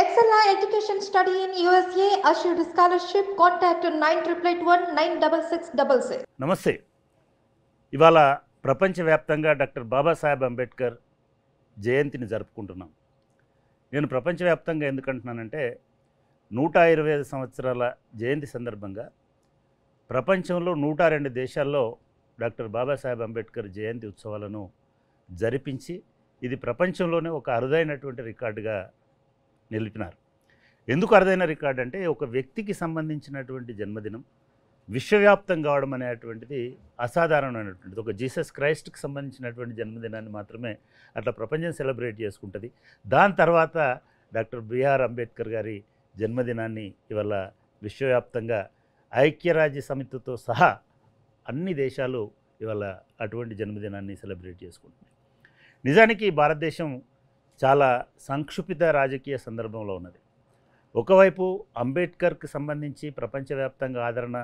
Excella Education Study in USA assured scholarship contact nine triple eight one nine double six double six నమస్తే ఇవాళ ప్రపంచవ్యాప్తంగా doctor Babasaheb Ambedkar జయంతిని జరుపుకుంటున్నాం నేను ప్రపంచవ్యాప్తంగా ఎందుకు ఎందుకంటున్నానంటే నూట ఇరవై ఐదు సంవత్సరాల జయంతి సందర్భంగా ప్రపంచంలో నూట రెండు దేశాల్లో డాక్టర్ బాబాసాహెబ్ అంబేద్కర్ జయంతి ఉత్సవాలను జరిపించి ఇది ప్రపంచంలోనే ఒక అరుదైనటువంటి రికార్డుగా నిలిపినారు ఎందుకు అరుదైన రికార్డు అంటే ఒక వ్యక్తికి సంబంధించినటువంటి జన్మదినం విశ్వవ్యాప్తం కావడం అనేటువంటిది అసాధారణమైనటువంటిది ఒక జీసస్ క్రైస్ట్కి సంబంధించినటువంటి జన్మదినాన్ని మాత్రమే అట్లా ప్రపంచం సెలబ్రేట్ చేసుకుంటుంది దాని తర్వాత డాక్టర్ బిఆర్ అంబేద్కర్ గారి జన్మదినాన్ని ఇవాళ విశ్వవ్యాప్తంగా ఐక్యరాజ్య సమితితో సహా అన్ని దేశాలు ఇవాళ అటువంటి జన్మదినాన్ని సెలబ్రేట్ చేసుకుంటున్నాయి నిజానికి భారతదేశం చాలా సంక్షుపిత రాజకీయ సందర్భంలో ఉన్నది ఒకవైపు అంబేద్కర్కి సంబంధించి ప్రపంచవ్యాప్తంగా ఆదరణ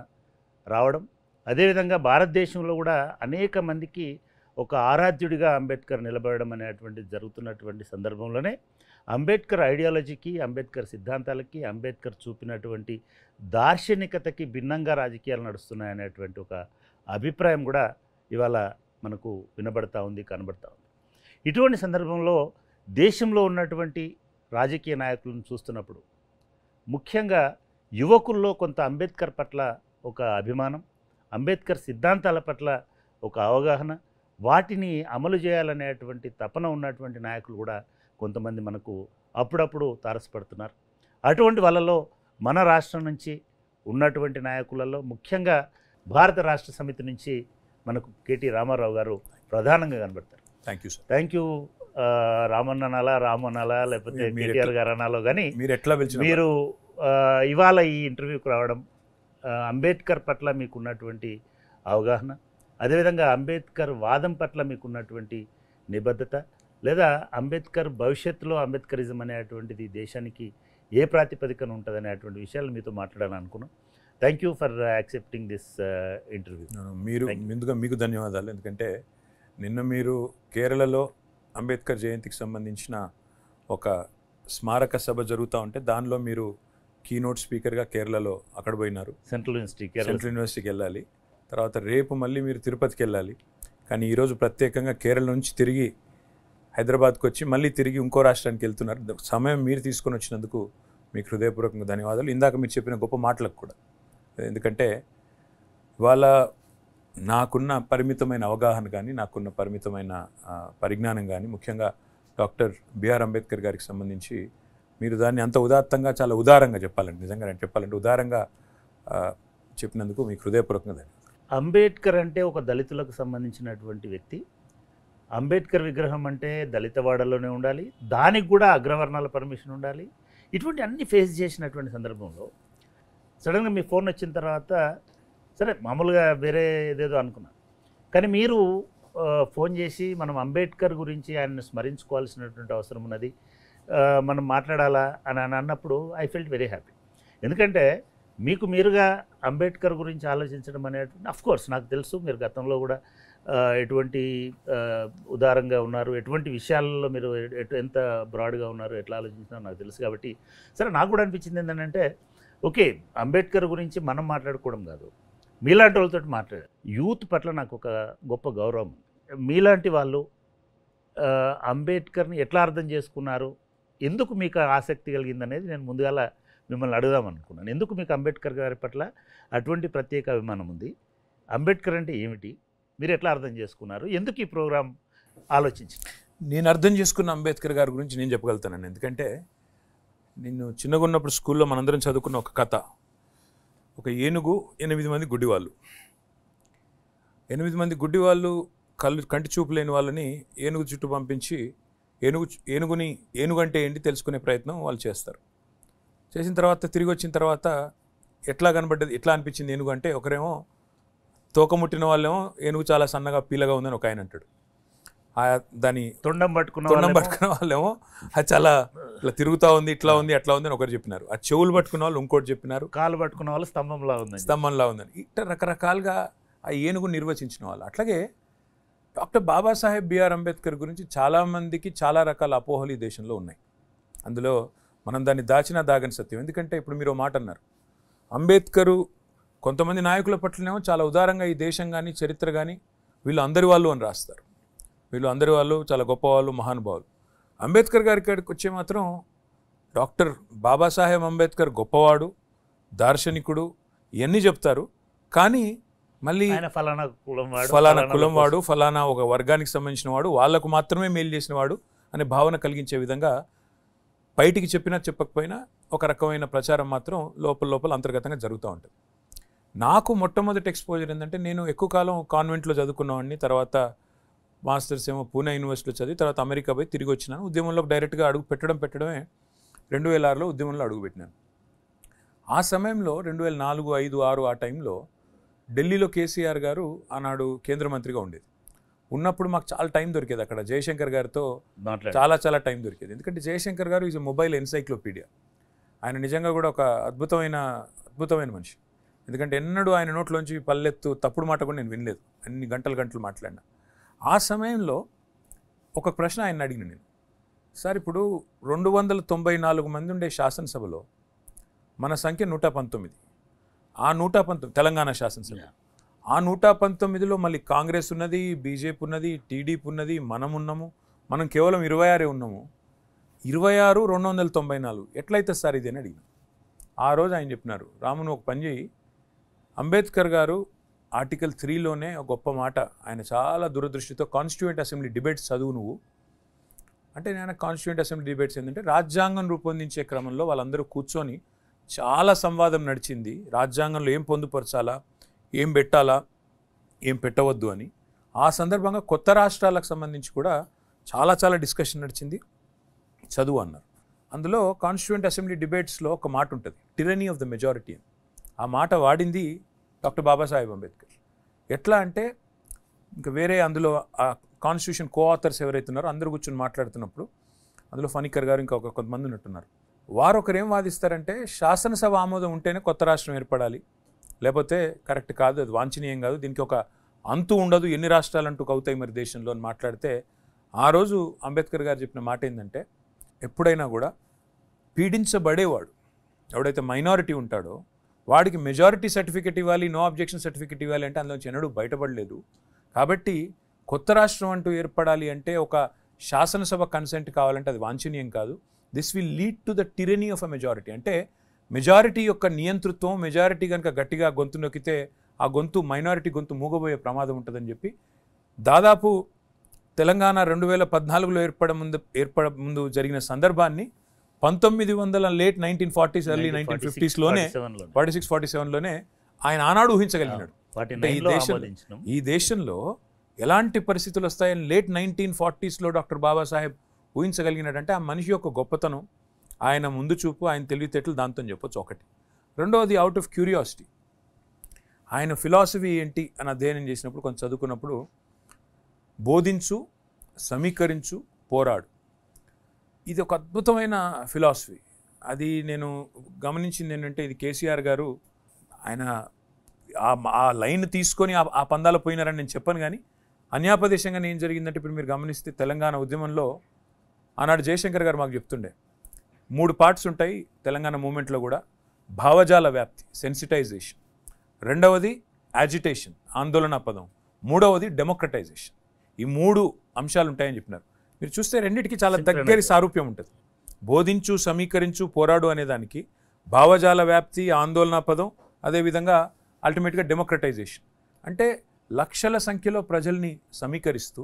రావడం అదేవిధంగా భారతదేశంలో కూడా అనేక మందికి ఒక ఆరాధ్యుడిగా అంబేద్కర్ నిలబడడం అనేటువంటి జరుగుతున్నటువంటి సందర్భంలోనే అంబేద్కర్ ఐడియాలజీకి అంబేద్కర్ సిద్ధాంతాలకి అంబేద్కర్ చూపినటువంటి దార్శనికతకి భిన్నంగా రాజకీయాలు నడుస్తున్నాయనేటువంటి ఒక అభిప్రాయం కూడా ఇవాళ మనకు వినబడతా ఉంది కనబడతా ఉంది ఇటువంటి సందర్భంలో దేశంలో ఉన్నటువంటి రాజకీయ నాయకులను చూస్తున్నప్పుడు ముఖ్యంగా యువకుల్లో కొంత అంబేద్కర్ పట్ల ఒక అభిమానం అంబేద్కర్ సిద్ధాంతాల పట్ల ఒక అవగాహన వాటిని అమలు చేయాలనేటువంటి తపన ఉన్నటువంటి నాయకులు కూడా కొంతమంది మనకు అప్పుడప్పుడు తారసపడుతున్నారు అటువంటి వాళ్ళలో మన రాష్ట్రం నుంచి ఉన్నటువంటి నాయకులలో ముఖ్యంగా భారత రాష్ట్ర సమితి నుంచి మనకు కేటీ రామారావు గారు ప్రధానంగా కనబడతారు thank you sir thank you Ramanna అనాలా రామ్ అనాలా లేకపోతే కేటీఆర్ గారు అనాలో కానీ మీరు ఎట్లా మీరు ఇవాళ ఈ ఇంటర్వ్యూకి రావడం అంబేద్కర్ పట్ల మీకున్నటువంటి అవగాహన అదేవిధంగా అంబేద్కర్ వాదం పట్ల మీకున్నటువంటి నిబద్ధత లేదా అంబేద్కర్ భవిష్యత్తులో అంబేద్కరిజం అనేటువంటిది దేశానికి ఏ ప్రాతిపదికన ఉంటుంది అనేటువంటి విషయాలు మీతో మాట్లాడాలని అనుకున్నాం thank you for accepting this interview మీరు ముందుగా మీకు ధన్యవాదాలు ఎందుకంటే నిన్న మీరు కేరళలో అంబేద్కర్ జయంతికి సంబంధించిన ఒక స్మారక సభ జరుగుతూ ఉంటే దానిలో మీరు కీనోట్ స్పీకర్గా కేరళలో అక్కడ పోయినారు సెంట్రల్ యూనివర్సిటీ సెంట్రల్ యూనివర్సిటీకి వెళ్ళాలి తర్వాత రేపు మళ్ళీ మీరు తిరుపతికి వెళ్ళాలి కానీ ఈరోజు ప్రత్యేకంగా కేరళ నుంచి తిరిగి హైదరాబాద్కి వచ్చి మళ్ళీ తిరిగి ఇంకో రాష్ట్రానికి వెళ్తున్నారు సమయం మీరు తీసుకొని వచ్చినందుకు మీకు హృదయపూర్వకంగా ధన్యవాదాలు ఇందాక మీరు చెప్పిన గొప్ప మాటలకు కూడా ఎందుకంటే ఇవాళ నాకున్న పరిమితమైన అవగాహన కానీ నాకున్న పరిమితమైన పరిజ్ఞానం కానీ ముఖ్యంగా డాక్టర్ బిఆర్ అంబేద్కర్ గారికి సంబంధించి మీరు దాన్ని అంత ఉదాత్తంగా చాలా ఉదారంగా చెప్పాలండి నిజంగా నేను చెప్పాలంటే ఉదారంగా చెప్పినందుకు మీకు హృదయపూర్వకంగా అంబేద్కర్ అంటే ఒక దళితులకు సంబంధించినటువంటి వ్యక్తి అంబేద్కర్ విగ్రహం అంటే దళితవాడలోనే ఉండాలి దానికి కూడా అగ్రవర్ణాల పర్మిషన్ ఉండాలి ఇటువంటి అన్ని ఫేస్ చేసినటువంటి సందర్భంలో సడన్గా మీ ఫోన్ వచ్చిన తర్వాత సరే మామూలుగా వేరే ఏదేదో అనుకున్నా కానీ మీరు ఫోన్ చేసి మనం అంబేద్కర్ గురించి ఆయనను స్మరించుకోవాల్సినటువంటి అవసరం ఉన్నది మనం మాట్లాడాలా అని అని అన్నప్పుడు ఐ ఫెల్ట్ వెరీ హ్యాపీ ఎందుకంటే మీకు మీరుగా అంబేద్కర్ గురించి ఆలోచించడం అనేటువంటి అఫ్ కోర్స్ నాకు తెలుసు మీరు గతంలో కూడా ఎటువంటి ఉదారంగా ఉన్నారు ఎటువంటి విషయాలలో మీరు ఎంత బ్రాడ్గా ఉన్నారు ఎట్లా ఆలోచించినారో నాకు తెలుసు కాబట్టి సరే నాకు కూడా అనిపించింది ఏంటంటే ఓకే అంబేద్కర్ గురించి మనం మాట్లాడుకోవడం కాదు మీలాంటి వాళ్ళతో మాట్లాడారు యూత్ పట్ల నాకు ఒక గొప్ప గౌరవం మీలాంటి వాళ్ళు అంబేద్కర్ని ఎట్లా అర్థం చేసుకున్నారు ఎందుకు మీకు ఆసక్తి కలిగింది అనేది నేను ముందుగాల మిమ్మల్ని అడుగుదాం అనుకున్నాను ఎందుకు మీకు అంబేద్కర్ గారి పట్ల అటువంటి ప్రత్యేక అభిమానం ఉంది అంబేద్కర్ అంటే ఏమిటి మీరు ఎట్లా అర్థం చేసుకున్నారు ఎందుకు ఈ ప్రోగ్రాం ఆలోచించి నేను అర్థం చేసుకున్న అంబేద్కర్ గారి గురించి నేను చెప్పగలుగుతానండి ఎందుకంటే నేను చిన్నగా ఉన్నప్పుడు స్కూల్లో మనందరం చదువుకున్న ఒక కథ ఒక ఏనుగు ఎనిమిది మంది గుడ్డివాళ్ళు ఎనిమిది మంది గుడ్డివాళ్ళు కళ్ళు కంటి చూపు లేని వాళ్ళని ఏనుగు చుట్టూ పంపించి ఏనుగు ఏనుగుని ఏనుగంటే ఏంటి తెలుసుకునే ప్రయత్నం వాళ్ళు చేస్తారు చేసిన తర్వాత తిరిగి వచ్చిన తర్వాత ఎట్లా కనబడ్డది ఎట్లా అనిపించింది ఏనుగు అంటే ఒకరేమో తోకముట్టిన వాళ్ళేమో ఏనుగు చాలా సన్నగా పీలగా ఉందని ఒక ఆయన అంటాడు దాని తొండం పట్టుకున్న తొండం పట్టుకున్న వాళ్ళేమో అది చాలా ఇట్లా తిరుగుతా ఉంది ఇట్లా ఉంది అట్లా ఉంది అని ఒకరు చెప్పినారు ఆ చెవులు పట్టుకున్న వాళ్ళు ఇంకోటి చెప్పినారు కాలు పట్టుకున్న వాళ్ళు స్తంభంలా ఉంది స్తంభంలా ఉందని ఇట్లా రకరకాలుగా ఆ ఏనుగు నిర్వచించిన వాళ్ళు అట్లాగే డాక్టర్ బాబాసాహెబ్ బిఆర్ అంబేద్కర్ గురించి చాలామందికి చాలా రకాల అపోహలు ఈ దేశంలో ఉన్నాయి అందులో మనం దాన్ని దాచినా దాగని సత్యం ఎందుకంటే ఇప్పుడు మీరు మాట అన్నారు అంబేద్కరు కొంతమంది నాయకుల పట్లనేమో చాలా ఉదారంగా ఈ దేశం కానీ చరిత్ర కానీ వీళ్ళు అందరి వాళ్ళు అని రాస్తారు వీళ్ళు అందరి వాళ్ళు చాలా గొప్పవాళ్ళు మహానుభావులు అంబేద్కర్ గారి కాడికి వచ్చే మాత్రం డాక్టర్ బాబాసాహెబ్ అంబేద్కర్ గొప్పవాడు దార్శనికుడు ఇవన్నీ చెప్తారు కానీ మళ్ళీ ఫలానా కులం ఫలానా కులం వాడు ఫలానా ఒక వర్గానికి సంబంధించిన వాడు వాళ్లకు మాత్రమే మేలు చేసిన వాడు అనే భావన కలిగించే విధంగా బయటికి చెప్పినా చెప్పకపోయినా ఒక రకమైన ప్రచారం మాత్రం లోపల లోపల అంతర్గతంగా జరుగుతూ ఉంటుంది నాకు మొట్టమొదటి ఎక్స్పోజర్ ఏంటంటే నేను ఎక్కువ కాలం కాన్వెంట్లో చదువుకున్నవాడిని తర్వాత మాస్టర్స్ ఏమో పూణే యూనివర్సిటీలో చదివి తర్వాత అమెరికా పోయి తిరిగి వచ్చినాను ఉద్యమంలో డైరెక్ట్గా అడుగు పెట్టడం పెట్టడమే రెండు వేల ఆరులో ఉద్యమంలో అడుగుపెట్టినాను ఆ సమయంలో రెండు వేల నాలుగు ఐదు ఆరు ఆ టైంలో ఢిల్లీలో కేసీఆర్ గారు ఆనాడు కేంద్ర మంత్రిగా ఉండేది ఉన్నప్పుడు మాకు చాలా టైం దొరికేది అక్కడ జయశంకర్ గారితో చాలా చాలా టైం దొరికేది ఎందుకంటే జయశంకర్ గారు ఈజ్ మొబైల్ ఎన్సైక్లోపీడియా ఆయన నిజంగా కూడా ఒక అద్భుతమైన అద్భుతమైన మనిషి ఎందుకంటే ఎన్నడూ ఆయన నోట్లోంచి పల్లెత్తు తప్పుడు మాట కూడా నేను వినలేదు అన్ని గంటలు గంటలు మాట్లాడినా ఆ సమయంలో ఒక ప్రశ్న ఆయన అడిగిన నేను సార్ ఇప్పుడు రెండు వందల తొంభై నాలుగు మంది ఉండే శాసనసభలో మన సంఖ్య నూట పంతొమ్మిది ఆ నూట పంతొమ్మిది తెలంగాణ శాసనసభ ఆ నూట పంతొమ్మిదిలో మళ్ళీ కాంగ్రెస్ ఉన్నది బీజేపీ ఉన్నది టీడీపీ ఉన్నది మనం ఉన్నాము మనం కేవలం ఇరవై ఆరే ఉన్నాము ఇరవై ఆరు రెండు వందల తొంభై నాలుగు ఎట్లయితే సార్ ఇది అని అడిగిన ఆ రోజు ఆయన చెప్పినారు రామును ఒక పని చేయి అంబేద్కర్ గారు ఆర్టికల్ త్రీలోనే ఒక గొప్ప మాట ఆయన చాలా దురదృష్టితో కాన్స్టిట్యూంట్ అసెంబ్లీ డిబేట్స్ చదువు నువ్వు అంటే నేను కాన్స్టిట్యూంట్ అసెంబ్లీ డిబేట్స్ ఏంటంటే రాజ్యాంగం రూపొందించే క్రమంలో వాళ్ళందరూ కూర్చొని చాలా సంవాదం నడిచింది రాజ్యాంగంలో ఏం పొందుపరచాలా ఏం పెట్టాలా ఏం పెట్టవద్దు అని ఆ సందర్భంగా కొత్త రాష్ట్రాలకు సంబంధించి కూడా చాలా చాలా డిస్కషన్ నడిచింది చదువు అన్నారు అందులో కాన్స్టిట్యూంట్ అసెంబ్లీ డిబేట్స్లో ఒక మాట ఉంటుంది టిరనీ ఆఫ్ ద మెజారిటీ ఆ మాట వాడింది డాక్టర్ బాబాసాహెబ్ అంబేద్కర్ ఎట్లా అంటే ఇంకా వేరే అందులో ఆ కాన్స్టిట్యూషన్ కో ఆథర్స్ ఎవరైతే ఉన్నారో అందరూ కూర్చొని మాట్లాడుతున్నప్పుడు అందులో ఫణికర్ గారు ఇంకా ఒక కొంతమంది ఉన్నట్టున్నారు వారు ఒకరేం వాదిస్తారంటే శాసనసభ ఆమోదం ఉంటేనే కొత్త రాష్ట్రం ఏర్పడాలి లేకపోతే కరెక్ట్ కాదు అది వాంఛనీయం కాదు దీనికి ఒక అంతు ఉండదు ఎన్ని రాష్ట్రాలు అంటూ అవుతాయి మరి దేశంలో అని మాట్లాడితే ఆ రోజు అంబేద్కర్ గారు చెప్పిన మాట ఏంటంటే ఎప్పుడైనా కూడా పీడించబడేవాడు ఎవడైతే మైనారిటీ ఉంటాడో వాడికి మెజారిటీ సర్టిఫికెట్ ఇవ్వాలి నో అబ్జెక్షన్ సర్టిఫికెట్ ఇవ్వాలి అంటే అందులో ఎన్నడూ బయటపడలేదు కాబట్టి కొత్త రాష్ట్రం అంటూ ఏర్పడాలి అంటే ఒక శాసనసభ కన్సెంట్ కావాలంటే అది వాంఛనీయం కాదు this will lead to the tyranny of a majority అంటే మెజారిటీ యొక్క నియంతృత్వం మెజారిటీ కనుక గట్టిగా గొంతు నొక్కితే ఆ గొంతు మైనారిటీ గొంతు మూగబోయే ప్రమాదం ఉంటుందని చెప్పి దాదాపు తెలంగాణ రెండు వేల పద్నాలుగులో ఏర్పడ ముందు ఏర్పడ ముందు జరిగిన సందర్భాన్ని పంతొమ్మిది వందల late nineteen forties early nineteen ఫిఫ్టీస్లోనే ఫార్టీ సిక్స్ ఫార్టీ సెవెన్లోనే ఆయన ఆనాడు ఊహించగలిగినాడు ఈ దేశం ఈ దేశంలో ఎలాంటి పరిస్థితులు వస్తాయని లేట్ నైన్టీన్ ఫార్టీస్లో డాక్టర్ బాబాసాహెబ్ ఊహించగలిగినాడంటే ఆ మనిషి యొక్క గొప్పతనం ఆయన ముందు చూపు ఆయన తెలివితేటలు దాంతో చెప్పొచ్చు ఒకటి రెండవది అవుట్ ఆఫ్ క్యూరియాసిటీ ఆయన ఫిలాసఫీ ఏంటి అని అధ్యయనం చేసినప్పుడు కొంచెం చదువుకున్నప్పుడు బోధించు సమీకరించు పోరాడు ఇది ఒక అద్భుతమైన ఫిలాసఫీ అది నేను గమనించింది ఏంటంటే ఇది కేసీఆర్ గారు ఆయన ఆ లైన్ తీసుకొని ఆ పందాలు పోయినారని నేను చెప్పాను కానీ అన్యాపదేశంగా ఏం జరిగిందంటే ఇప్పుడు మీరు గమనిస్తే తెలంగాణ ఉద్యమంలో ఆనాడు జయశంకర్ గారు మాకు చెప్తుండే మూడు పార్ట్స్ ఉంటాయి తెలంగాణ మూమెంట్లో కూడా భావజాల వ్యాప్తి సెన్సిటైజేషన్ రెండవది యాజిటేషన్ ఆందోళన పదం మూడవది డెమోక్రటైజేషన్ ఈ మూడు అంశాలు ఉంటాయని చెప్పినారు మీరు చూస్తే రెండింటికి చాలా దగ్గర సారూప్యం ఉంటుంది బోధించు సమీకరించు పోరాడు అనేదానికి భావజాల వ్యాప్తి ఆందోళన పదం అదేవిధంగా అల్టిమేట్గా డెమోక్రటైజేషన్ అంటే లక్షల సంఖ్యలో ప్రజల్ని సమీకరిస్తూ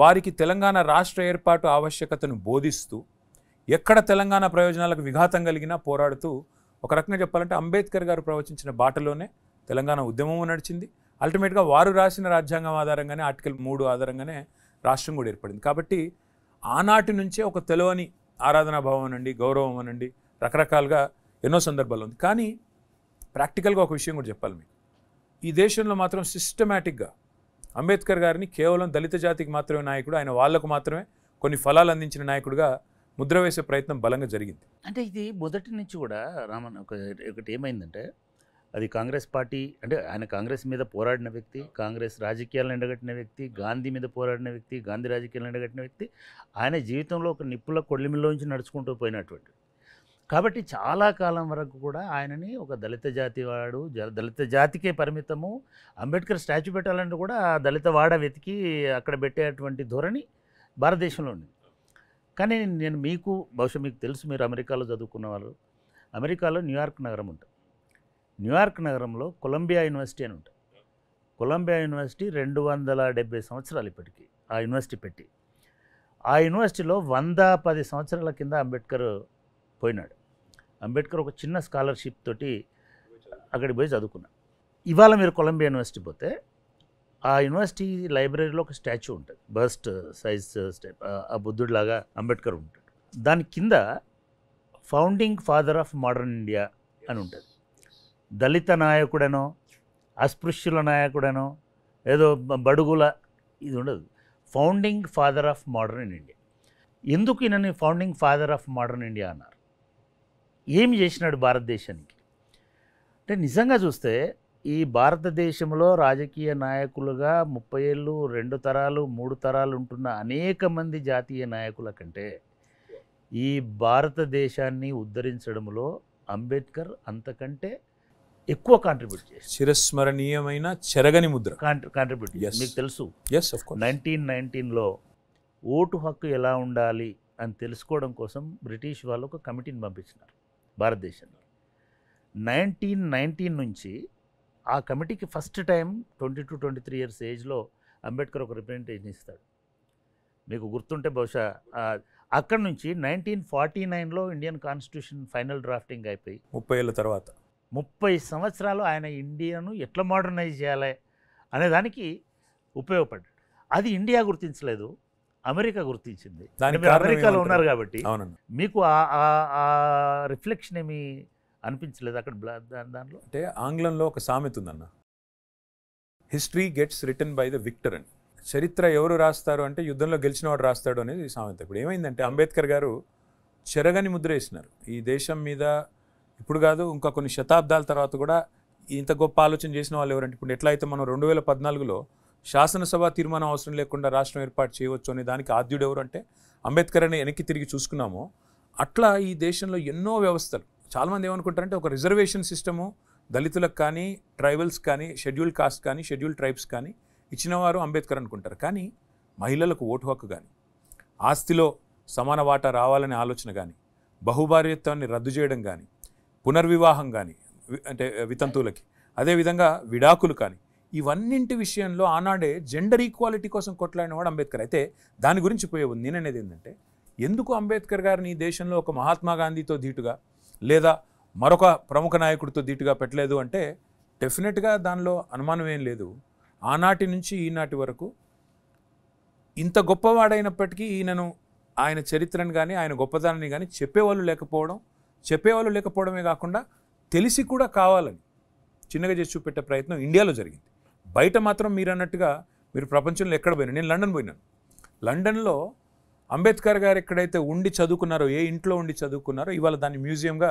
వారికి తెలంగాణ రాష్ట్ర ఏర్పాటు ఆవశ్యకతను బోధిస్తూ ఎక్కడ తెలంగాణ ప్రయోజనాలకు విఘాతం కలిగినా పోరాడుతూ ఒక రకంగా చెప్పాలంటే అంబేద్కర్ గారు ప్రవచించిన బాటలోనే తెలంగాణ ఉద్యమము నడిచింది అల్టిమేట్గా వారు రాసిన రాజ్యాంగం ఆధారంగానే ఆర్టికల్ మూడు ఆధారంగానే రాష్ట్రం కూడా ఏర్పడింది కాబట్టి ఆనాటి నుంచే ఒక తెలవని ఆరాధనాభావం అనండి గౌరవం అనండి రకరకాలుగా ఎన్నో సందర్భాలు ఉంది కానీ ప్రాక్టికల్గా ఒక విషయం కూడా చెప్పాలి మీకు ఈ దేశంలో మాత్రం సిస్టమేటిక్గా అంబేద్కర్ గారిని కేవలం దళిత జాతికి మాత్రమే నాయకుడు ఆయన వాళ్లకు మాత్రమే కొన్ని ఫలాలు అందించిన నాయకుడిగా ముద్ర వేసే ప్రయత్నం బలంగా జరిగింది అంటే ఇది మొదటి నుంచి కూడా రామన్ ఒకటి ఏమైందంటే అది కాంగ్రెస్ పార్టీ అంటే ఆయన కాంగ్రెస్ మీద పోరాడిన వ్యక్తి కాంగ్రెస్ రాజకీయాలను ఎండగట్టిన వ్యక్తి గాంధీ మీద పోరాడిన వ్యక్తి గాంధీ రాజకీయాలను ఎండగట్టిన వ్యక్తి ఆయన జీవితంలో ఒక నిప్పుల కొళ్ళిమిలోంచి నడుచుకుంటూ పోయినటువంటి కాబట్టి చాలా కాలం వరకు కూడా ఆయనని ఒక దళిత జాతి వాడు దళిత జాతికే పరిమితము అంబేద్కర్ స్టాచ్యూ పెట్టాలంటే కూడా దళిత వాడ వెతికి అక్కడ పెట్టేటువంటి ధోరణి భారతదేశంలో ఉంది కానీ నేను మీకు బహుశా మీకు తెలుసు మీరు అమెరికాలో చదువుకున్న వాళ్ళు అమెరికాలో న్యూయార్క్ నగరం ఉంటుంది న్యూయార్క్ నగరంలో కొలంబియా యూనివర్సిటీ అని ఉంటుంది కొలంబియా యూనివర్సిటీ రెండు వందల డెబ్బై సంవత్సరాలు ఇప్పటికీ ఆ యూనివర్సిటీ పెట్టి ఆ యూనివర్సిటీలో వంద పది సంవత్సరాల కింద అంబేద్కర్ పోయినాడు అంబేద్కర్ ఒక చిన్న స్కాలర్షిప్ తోటి అక్కడికి పోయి చదువుకున్నాను ఇవాళ మీరు కొలంబియా యూనివర్సిటీ పోతే ఆ యూనివర్సిటీ లైబ్రరీలో ఒక స్టాచ్యూ ఉంటుంది బస్ట్ సైజ్ స్టెప్ ఆ బుద్ధుడిలాగా అంబేద్కర్ ఉంటాడు దాని కింద founding father of modern India అని ఉంటుంది దళిత నాయకుడనో అస్పృశ్యుల నాయకుడనో ఏదో బడుగుల ఇది ఉండదు founding father of modern India ఎందుకు ఈయనని founding father of modern India అన్నారు ఏం చేసినాడు భారతదేశానికి అంటే నిజంగా చూస్తే ఈ భారతదేశంలో రాజకీయ నాయకులుగా ముప్పై ఏళ్ళు రెండు తరాలు మూడు తరాలు ఉంటున్న అనేక మంది జాతీయ నాయకుల కంటే ఈ భారతదేశాన్ని ఉద్ధరించడంలో అంబేద్కర్ అంతకంటే ఎక్కువ కాంట్రిబ్యూట్ చేసి చిరస్మరణీయమైన చెరగని ముద్ర కాంట్రిబ్యూట్ మీకు తెలుసు ఎస్ నైన్టీన్ నైన్టీన్లో ఓటు హక్కు ఎలా ఉండాలి అని తెలుసుకోవడం కోసం బ్రిటిష్ వాళ్ళు ఒక కమిటీని పంపించినారు భారతదేశంలో నైన్టీన్ నైన్టీన్ నుంచి ఆ కమిటీకి first time twenty two twenty three years ఏజ్లో అంబేద్కర్ ఒక రిప్రజెంటేషన్ ఇస్తాడు మీకు గుర్తుంటే బహుశా అక్కడ నుంచి నైన్టీన్ ఫార్టీ నైన్లో ఇండియన్ కాన్స్టిట్యూషన్ ఫైనల్ డ్రాఫ్టింగ్ అయిపోయి ముప్పై ఏళ్ళ తర్వాత ముప్పై సంవత్సరాలు ఆయన ఇండియాను ఎట్లా మోడర్నైజ్ చేయాలి అనేదానికి ఉపయోగపడ్డాడు అది ఇండియా గుర్తించలేదు అమెరికా గుర్తించింది అమెరికాలో ఉన్నారు కాబట్టి మీకు ఆ రిఫ్లెక్షన్ ఏమి అనిపించలేదు అక్కడ దానిలో అంటే ఆంగ్లంలో ఒక సామెత ఉందన్న history gets return by the victor అని చరిత్ర ఎవరు రాస్తారు అంటే యుద్ధంలో గెలిచిన వాడు రాస్తాడు అనేది సామెత ఇప్పుడు ఏమైందంటే అంబేద్కర్ గారు చెరగని ముద్ర వేసినారు ఈ దేశం మీద ఇప్పుడు కాదు ఇంకా కొన్ని శతాబ్దాల తర్వాత కూడా ఇంత గొప్ప ఆలోచన చేసిన వాళ్ళు ఎవరంటే ఇప్పుడు ఎట్లయితే మనం రెండు వేల పద్నాలుగులో శాసనసభ తీర్మానం అవసరం లేకుండా రాష్ట్రం ఏర్పాటు చేయవచ్చు అనే దానికి ఆద్యుడు ఎవరు అంటే అంబేద్కర్ అని వెనక్కి తిరిగి చూసుకున్నామో అట్లా ఈ దేశంలో ఎన్నో వ్యవస్థలు చాలామంది ఏమనుకుంటారంటే ఒక రిజర్వేషన్ సిస్టము దళితులకు కానీ ట్రైబల్స్ కానీ షెడ్యూల్ కాస్ట్ కానీ షెడ్యూల్ ట్రైబ్స్ కానీ ఇచ్చినవారు అంబేద్కర్ అనుకుంటారు కానీ మహిళలకు ఓటు హక్కు కానీ ఆస్తిలో సమాన వాటా రావాలనే ఆలోచన కానీ బహుభార్యత్వాన్ని రద్దు చేయడం కానీ పునర్వివాహం కానీ అంటే వితంతువులకి అదేవిధంగా విడాకులు కానీ ఇవన్నింటి విషయంలో ఆనాడే జెండర్ ఈక్వాలిటీ కోసం కొట్లాడినవాడు అంబేద్కర్ అయితే దాని గురించి పోయే ఉంది నేననేది ఏంటంటే ఎందుకు అంబేద్కర్ గారిని ఈ దేశంలో ఒక మహాత్మా గాంధీతో ధీటుగా లేదా మరొక ప్రముఖ నాయకుడితో ధీటుగా పెట్టలేదు అంటే డెఫినెట్గా దానిలో అనుమానం ఏం లేదు ఆనాటి నుంచి ఈనాటి వరకు ఇంత గొప్పవాడైనప్పటికీ ఈయనను ఆయన చరిత్రను కానీ ఆయన గొప్పదనాన్ని కానీ చెప్పేవాళ్ళు లేకపోవడం చెప్పేవాళ్ళు లేకపోవడమే కాకుండా తెలిసి కూడా కావాలని చిన్నగా చేసి చూపెట్టే ప్రయత్నం ఇండియాలో జరిగింది బయట మాత్రం మీరు అన్నట్టుగా మీరు ప్రపంచంలో ఎక్కడ పోయినా నేను లండన్ పోయినాను లండన్లో అంబేద్కర్ గారు ఎక్కడైతే ఉండి చదువుకున్నారో ఏ ఇంట్లో ఉండి చదువుకున్నారో ఇవాళ దాన్ని మ్యూజియంగా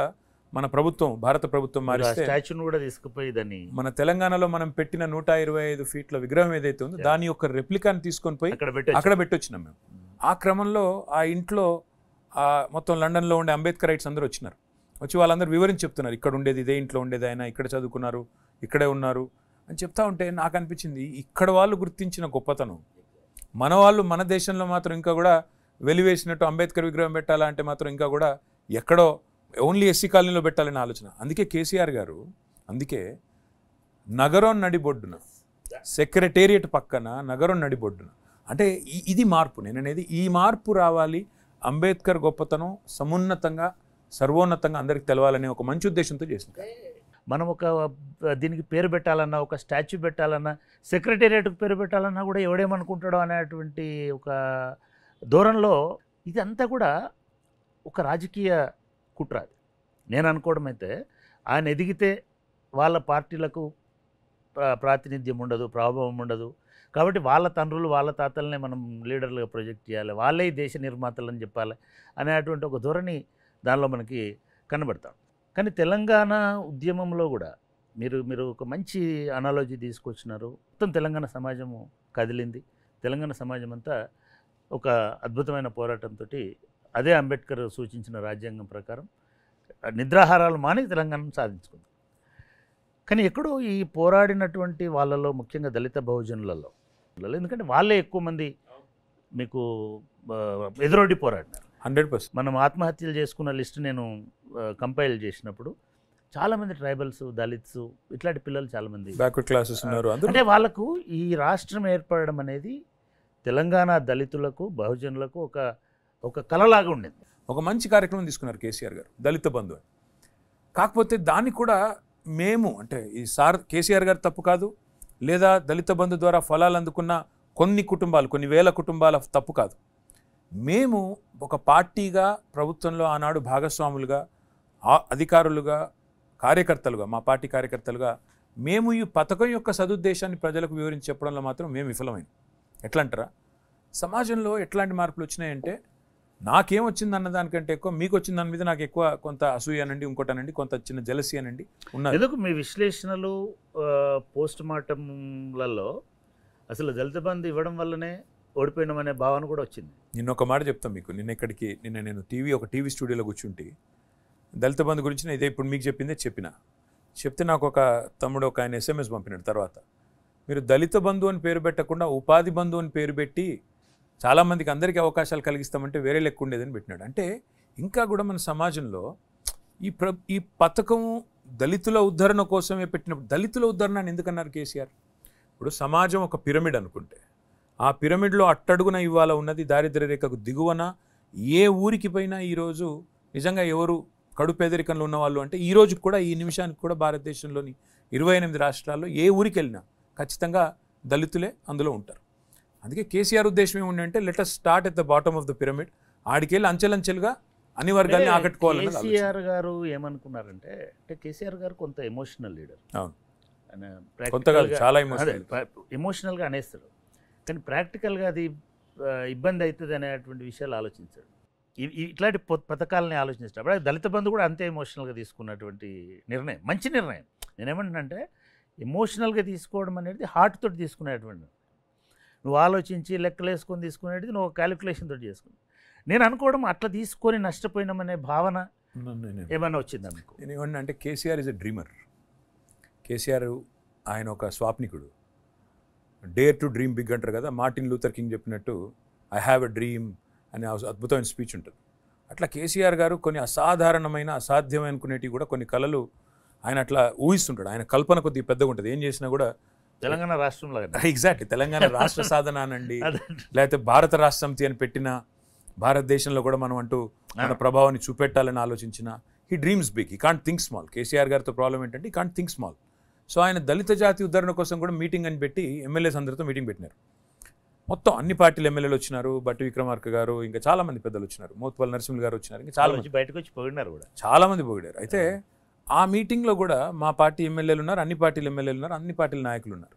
మన ప్రభుత్వం భారత ప్రభుత్వం మారిస్తే స్టాచ్యూను కూడా తీసుకుపోయేదని మన తెలంగాణలో మనం పెట్టిన నూట ఇరవై ఐదు ఫీట్ల విగ్రహం ఏదైతే ఉందో దాని యొక్క రెప్లికాన్ని తీసుకొని పోయి అక్కడ వచ్చినాం మేము ఆ క్రమంలో ఆ ఇంట్లో మొత్తం లండన్లో ఉండే అంబేద్కర్ రైట్స్ అందరూ వచ్చినారు వచ్చి వాళ్ళందరూ వివరించి చెప్తున్నారు ఇక్కడ ఉండేది ఇదే ఇంట్లో ఉండేది ఆయన ఇక్కడ చదువుకున్నారు ఇక్కడే ఉన్నారు అని చెప్తా ఉంటే నాకు అనిపించింది ఇక్కడ వాళ్ళు గుర్తించిన గొప్పతనం మన వాళ్ళు మన దేశంలో మాత్రం ఇంకా కూడా వెలివేసినట్టు అంబేద్కర్ విగ్రహం పెట్టాలంటే మాత్రం ఇంకా కూడా ఎక్కడో ఓన్లీ ఎస్సీ కాలనీలో పెట్టాలని ఆలోచన అందుకే కేసీఆర్ గారు అందుకే నగరం నడిబొడ్డున సెక్రటేరియట్ పక్కన నగరం నడిబొడ్డున అంటే ఇది మార్పు నేను అనేది ఈ మార్పు రావాలి అంబేద్కర్ గొప్పతనం సమున్నతంగా సర్వోన్నతంగా అందరికి తెలవాలనే ఒక మంచి ఉద్దేశంతో చేసింది మనం ఒక దీనికి పేరు పెట్టాలన్నా ఒక స్టాచ్యూ పెట్టాలన్నా సెక్రటేరియట్కు పేరు పెట్టాలన్నా కూడా ఎవడేమనుకుంటాడో అనేటువంటి ఒక ధోరణిలో ఇదంతా కూడా ఒక రాజకీయ కుట్ర అది నేను అనుకోవడం అయితే ఆయన ఎదిగితే వాళ్ళ పార్టీలకు ప్రాతినిధ్యం ఉండదు ప్రభావం ఉండదు కాబట్టి వాళ్ళ తండ్రులు వాళ్ళ తాతలనే మనం లీడర్లుగా ప్రొజెక్ట్ చేయాలి వాళ్ళే దేశ నిర్మాతలు అని చెప్పాలి అనేటువంటి ఒక ధోరణి దానిలో మనకి కనబడతాం కానీ తెలంగాణ ఉద్యమంలో కూడా మీరు మీరు ఒక మంచి అనాలజీ తీసుకొచ్చినారు మొత్తం తెలంగాణ సమాజము కదిలింది తెలంగాణ సమాజం అంతా ఒక అద్భుతమైన పోరాటంతో అదే అంబేద్కర్ సూచించిన రాజ్యాంగం ప్రకారం నిద్రాహారాలు మాని తెలంగాణను సాధించుకుంది కానీ ఎక్కడో ఈ పోరాడినటువంటి వాళ్ళలో ముఖ్యంగా దళిత బహుజనులలో ఎందుకంటే వాళ్ళే ఎక్కువ మంది మీకు ఎదురొడ్డి పోరాడినారు హండ్రెడ్ పర్సెంట్ మనం ఆత్మహత్యలు చేసుకున్న లిస్ట్ నేను కంపైల్ చేసినప్పుడు చాలామంది ట్రైబల్స్ దళిత్స్ ఇట్లాంటి పిల్లలు చాలామంది బ్యాక్వర్డ్ క్లాసెస్ ఉన్నారు అంటే వాళ్ళకు ఈ రాష్ట్రం ఏర్పడడం అనేది తెలంగాణ దళితులకు బహుజనులకు ఒక ఒక కలలాగా ఉండేది ఒక మంచి కార్యక్రమం తీసుకున్నారు కేసీఆర్ గారు దళిత బంధు కాకపోతే దాన్ని కూడా మేము అంటే ఈ సార్ కేసీఆర్ గారు తప్పు కాదు లేదా దళిత బంధు ద్వారా ఫలాలు అందుకున్న కొన్ని కుటుంబాలు కొన్ని వేల కుటుంబాల తప్పు కాదు మేము ఒక పార్టీగా ప్రభుత్వంలో ఆనాడు భాగస్వాములుగా అధికారులుగా కార్యకర్తలుగా మా పార్టీ కార్యకర్తలుగా మేము ఈ పథకం యొక్క సదుద్దేశాన్ని ప్రజలకు వివరించి చెప్పడంలో మాత్రం మేము విఫలమైంది ఎట్లంటారా సమాజంలో ఎట్లాంటి మార్పులు వచ్చినాయంటే నాకేమొచ్చింది అన్న దానికంటే ఎక్కువ మీకు వచ్చిన దాని మీద నాకు ఎక్కువ కొంత అసూయ అనండి ఇంకోటనండి కొంత చిన్న జలసి అనండి ఉన్నది ఎందుకు మీ విశ్లేషణలు పోస్ట్ మార్టంలలో అసలు దళిత బంధు ఇవ్వడం వల్లనే ఓడిపోయినాం అనే భావన కూడా వచ్చింది నిన్న ఒక మాట చెప్తాను మీకు నిన్న ఇక్కడికి నిన్న నేను టీవీ ఒక టీవీ స్టూడియోలో కూర్చుంటే దళిత బంధు గురించి నేను ఇదే ఇప్పుడు మీకు చెప్పిందే చెప్పిన చెప్తే నాకు ఒక తమ్ముడు ఒక ఆయన ఎస్ఎంఎస్ పంపినాడు తర్వాత మీరు దళిత బంధు అని పేరు పెట్టకుండా ఉపాధి బంధు అని పేరు పెట్టి చాలామందికి అందరికీ అవకాశాలు కలిగిస్తామంటే వేరే లెక్క ఉండేదని పెట్టినాడు అంటే ఇంకా కూడా మన సమాజంలో ఈ ప్ర ఈ పథకం దళితుల ఉద్ధరణ కోసమే పెట్టినప్పుడు దళితుల ఉద్ధరణ అని ఎందుకన్నారు కేసీఆర్ ఇప్పుడు సమాజం ఒక పిరమిడ్ అనుకుంటే ఆ పిరమిడ్లో అట్టడుగున ఇవాళ ఉన్నది దారిద్ర్య రేఖకు దిగువన ఏ ఊరికి పోయినా ఈరోజు నిజంగా ఎవరు కడు పేదరికంలో ఉన్నవాళ్ళు అంటే ఈ కూడా ఈ నిమిషానికి కూడా భారతదేశంలోని ఇరవై ఎనిమిది రాష్ట్రాల్లో ఏ ఊరికి వెళ్ళినా ఖచ్చితంగా దళితులే అందులో ఉంటారు అందుకే కేసీఆర్ ఉద్దేశం ఏముందంటే let us start at the bottom of the pyramid ఆడికెళ్ళి అంచెలంచెలుగా అన్ని వర్గాన్ని ఆకట్టుకోవాలి కేసీఆర్ గారు ఏమనుకున్నారంటే అంటే కేసీఆర్ గారు కొంత ఎమోషనల్ లీడర్ కొంత చాలా ఎమోషనల్గా అనేస్తాడు కానీ ప్రాక్టికల్గా అది ఇబ్బంది అవుతుంది అనేటువంటి విషయాలు ఆలోచించాడు ఇట్లాంటి పథకాలని ఆలోచించేటప్పుడు దళిత బంధు కూడా అంతే ఎమోషనల్గా తీసుకున్నటువంటి నిర్ణయం మంచి నిర్ణయం నేనేమంటున్నా అంటే ఎమోషనల్గా తీసుకోవడం అనేది హార్ట్ తోటి తీసుకునేటువంటి నువ్వు ఆలోచించి లెక్కలేసుకొని తీసుకునేది నువ్వు క్యాలిక్యులేషన్ తోటి చేసుకుని నేను అనుకోవడం అట్లా తీసుకొని నష్టపోయినామనే భావన ఏమైనా వచ్చింది అనుకో నేను ఏమన్నా అంటే KCR is a dreamer KCR ఆయన ఒక స్వాప్నికుడు డేర్ టు డ్రీమ్ బిగ్ అంటారు కదా మార్టిన్ లూథర్ కింగ్ చెప్పినట్టు ఐ హ్యావ్ ఎ డ్రీమ్ అనే అద్భుతమైన స్పీచ్ ఉంటుంది అట్లా కేసీఆర్ గారు కొన్ని అసాధారణమైన అసాధ్యమైన అనుకునేటివి కూడా కొన్ని కళలు ఆయన అట్లా ఊహిస్తుంటాడు ఆయన కల్పన కొద్దిగా పెద్దగా ఉంటుంది ఏం చేసినా కూడా తెలంగాణ రాష్ట్రంలో ఎగ్జాక్ట్ తెలంగాణ రాష్ట్ర సాధన అనండి లేకపోతే భారత రాష్ట్రంతి అని పెట్టిన భారతదేశంలో కూడా మనం అంటూ మన ప్రభావాన్ని చూపెట్టాలని ఆలోచించిన he dreams big he can't think small KCR గారితో ప్రాబ్లం ఏంటంటే ఈ కాంట్ థింక్ స్మాల్ సో ఆయన దళిత జాతి ఉద్ధరణ కోసం కూడా మీటింగ్ అని పెట్టి ఎమ్మెల్యేస్ అందరితో మీటింగ్ పెట్టినారు మొత్తం అన్ని పార్టీలు ఎమ్మెల్యేలు వచ్చినారు బట్టి విక్రమార్క గారు ఇంకా చాలా మంది పెద్దలు వచ్చినారు మోత్పల్ నరసింహులు గారు వచ్చినారు ఇంకా చాలా మంది బయటకు వచ్చి పొగిడినారు కూడా చాలా మంది పొగిడారు అయితే ఆ మీటింగ్లో కూడా మా పార్టీ ఎమ్మెల్యేలు ఉన్నారు అన్ని పార్టీల ఎమ్మెల్యేలు ఉన్నారు అన్ని పార్టీల నాయకులు ఉన్నారు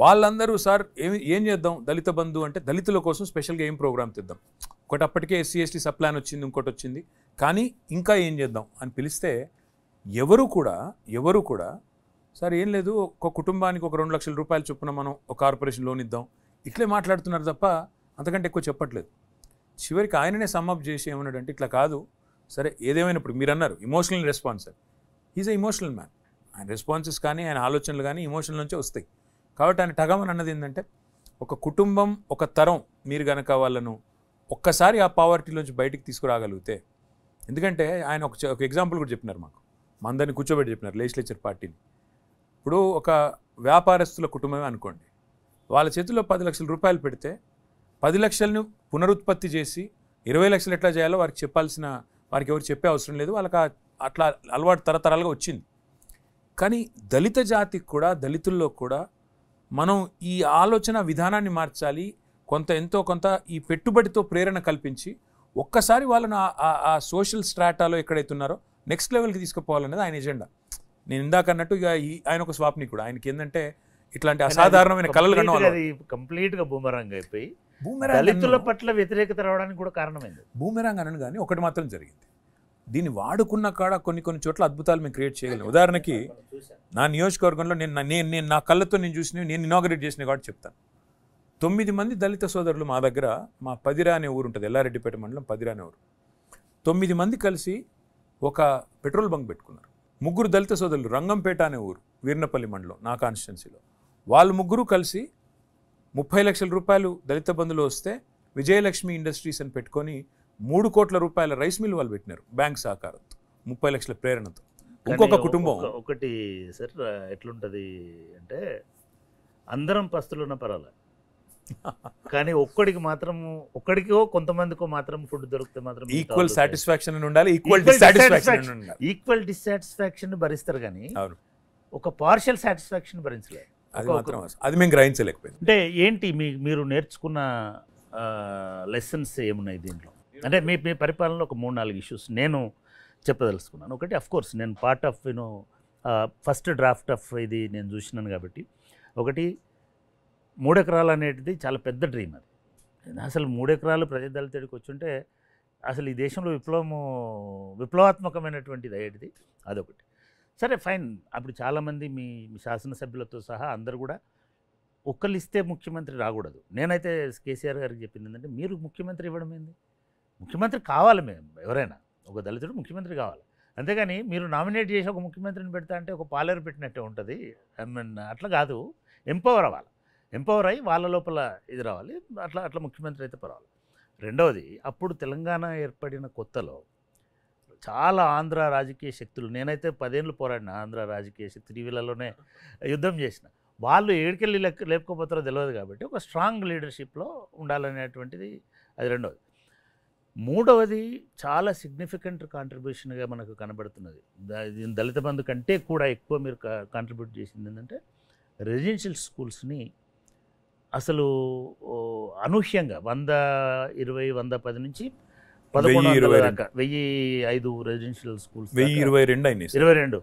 వాళ్ళందరూ సార్ ఏమి ఏం చేద్దాం దళిత బంధు అంటే దళితుల కోసం స్పెషల్గా ఏం ప్రోగ్రామ్ తెద్దాం ఒకటి అప్పటికే ఎస్సీ ఎస్టీ సప్లాన్ వచ్చింది ఇంకోటి వచ్చింది కానీ ఇంకా ఏం చేద్దాం అని పిలిస్తే ఎవరు కూడా ఎవరు కూడా సార్ ఏం లేదు ఒక కుటుంబానికి ఒక రెండు లక్షల రూపాయలు చొప్పున మనం ఒక కార్పొరేషన్ లోన్ ఇద్దాం ఇట్లే మాట్లాడుతున్నారు తప్ప అంతకంటే ఎక్కువ చెప్పట్లేదు చివరికి ఆయననే సమ్అప్ చేసి ఏమన్నాడంటే ఇట్లా కాదు సరే ఏదేమైనప్పుడు మీరు అన్నారు emotional response is a emotional man ఆయన రెస్పాన్సెస్ కానీ ఆయన ఆలోచనలు కానీ ఇమోషనల్ నుంచే వస్తాయి కాబట్టి ఆయన టగమని అన్నది ఏంటంటే ఒక కుటుంబం ఒక తరం మీరు కనుక వాళ్ళను ఒక్కసారి ఆ పావర్టీలోంచి బయటికి తీసుకురాగలిగితే ఎందుకంటే ఆయన ఒక ఒక ఎగ్జాంపుల్ కూడా చెప్పినారు మాకు మందరిని కూర్చోబెట్టి చెప్పినారు లెజిస్లేచర్ పార్టీని ఇప్పుడు ఒక వ్యాపారస్తుల కుటుంబమే అనుకోండి వాళ్ళ చేతిలో పది లక్షల రూపాయలు పెడితే పది లక్షలను పునరుత్పత్తి చేసి ఇరవై లక్షలు ఎట్లా చేయాలో వారికి చెప్పాల్సిన వారికి ఎవరు చెప్పే అవసరం లేదు వాళ్ళకి అట్లా అలవాటు తరతరాలుగా వచ్చింది కానీ దళిత జాతికి కూడా దళితుల్లో కూడా మనం ఈ ఆలోచన విధానాన్ని మార్చాలి కొంత ఎంతో కొంత ఈ పెట్టుబడితో ప్రేరణ కల్పించి ఒక్కసారి వాళ్ళను ఆ సోషల్ స్ట్రాటాలో ఎక్కడైతే ఉన్నారో నెక్స్ట్ లెవెల్కి తీసుకుపోవాలనేది ఆయన ఎజెండా నేను ఇందాక అన్నట్టు ఇక ఆయన ఒక స్వాప్ని కూడా ఆయనకి ఏంటంటే ఇట్లాంటి అసాధారణమైన కళలు కంప్లీట్గా బుమరంగ్ అయిపోయి దళితుల పట్ల వ్యతిరేకత రావడానికి కూడా కారణమైంది భూమిరాంగ్ అనను కానీ ఒకటి మాత్రం జరిగింది దీన్ని వాడుకున్న కాడ కొన్ని కొన్ని చోట్ల అద్భుతాలు మేము క్రియేట్ చేయగలం ఉదాహరణకి నా నియోజకవర్గంలో నేను నేను నేను నా కళ్ళతో నేను చూసినవి నేను ఇనాగరేట్ చేసినవి కాబట్టి చెప్తాను తొమ్మిది మంది దళిత సోదరులు మా దగ్గర మా పదిరా అనే ఊరు ఉంటుంది ఎల్లారెడ్డిపేట మండలం పదిరా అనే ఊరు తొమ్మిది మంది కలిసి ఒక పెట్రోల్ బంక్ పెట్టుకున్నారు ముగ్గురు దళిత సోదరులు రంగంపేట అనే ఊరు వీర్నపల్లి మండలం నా కాన్స్టిట్యున్సీలో వాళ్ళు ముగ్గురు కలిసి ముప్పై లక్షల రూపాయలు దళిత బంధులో వస్తే విజయలక్ష్మి ఇండస్ట్రీస్ అని పెట్టుకొని మూడు కోట్ల రూపాయల రైస్ మిల్ వాళ్ళు పెట్టినారు బ్యాంక్ సహకారంతో ముప్పై లక్షల ప్రేరణతో ఇంకొక కుటుంబం ఒకటి సార్ ఎట్లుంటుంది అంటే అందరం పస్తులున్న పర్వాలే కానీ ఒక్కడికి మాత్రం ఒక్కడికో కొంతమందికో మాత్రం ఫుడ్ దొరికితే మాత్రం ఈక్వల్ సాటిస్ఫాక్షన్ ఉండాలి ఈక్వల్ ఈక్వల్ డిస్సాటిస్ఫాక్షన్ భరిస్తారు కానీ ఒక పార్షియల్ సాటిస్ఫాక్షన్ భరించలేదు అది మాత్రం అది మేము గ్రహించలేకపోయింది అంటే ఏంటి మీ మీరు నేర్చుకున్న లెసన్స్ ఏమున్నాయి దీంట్లో అంటే మీ మీ పరిపాలనలో ఒక మూడు నాలుగు ఇష్యూస్ నేను చెప్పదలుచుకున్నాను ఒకటి అఫ్ కోర్స్ నేను part of you know first draft of ఇది నేను చూసినాను కాబట్టి ఒకటి మూడెకరాలు అనేటిది చాలా పెద్ద డ్రీమ్ అది అసలు మూడెకరాలు ప్రజాదళ వచ్చి వచ్చుంటే అసలు ఈ దేశంలో విప్లవము విప్లవాత్మకమైనటువంటిది అయ్యేటిది అదొకటి సరే ఫైన్ అప్పుడు చాలామంది మీ శాసనసభ్యులతో సహా అందరు కూడా ఒక్కళ్ళు ఇస్తే ముఖ్యమంత్రి రాకూడదు నేనైతే కేసీఆర్ గారికి చెప్పింది ఏంటంటే మీరు ముఖ్యమంత్రి ఇవ్వడం ఏంది ముఖ్యమంత్రి కావాలి మేము ఎవరైనా ఒక దళితుడు ముఖ్యమంత్రి కావాలి అంతేగాని మీరు నామినేట్ చేసి ఒక ముఖ్యమంత్రిని పెడతా అంటే ఒక పాలేరు పెట్టినట్టే ఉంటుంది ఐ మీన్ అట్లా కాదు ఎంపవర్ అవ్వాలి ఎంపవర్ అయ్యి వాళ్ళ లోపల ఇది రావాలి అట్లా అట్లా ముఖ్యమంత్రి అయితే పర్వాలి రెండవది అప్పుడు తెలంగాణ ఏర్పడిన కొత్తలో చాలా ఆంధ్ర రాజకీయ శక్తులు నేనైతే పదేళ్ళు పోరాడిన ఆంధ్ర రాజకీయ శక్తి టీవీలలోనే యుద్ధం చేసిన వాళ్ళు ఏడికెళ్ళి లెక్క లేకపోతారో తెలియదు కాబట్టి ఒక స్ట్రాంగ్ లీడర్షిప్లో ఉండాలనేటువంటిది అది రెండవది మూడవది చాలా సిగ్నిఫికెంట్ కాంట్రిబ్యూషన్గా మనకు కనబడుతున్నది దీని దళిత బంధు కంటే కూడా ఎక్కువ మీరు కాంట్రిబ్యూట్ చేసింది ఏంటంటే రెసిడెన్షియల్ స్కూల్స్ని అసలు అనూహ్యంగా వంద ఇరవై వంద పది నుంచి పదకొండు దాకా వెయ్యి ఐదు రెసిడెన్షియల్ స్కూల్స్ వెయ్యి ఇరవై రెండు అయినాయి ఇరవై రెండు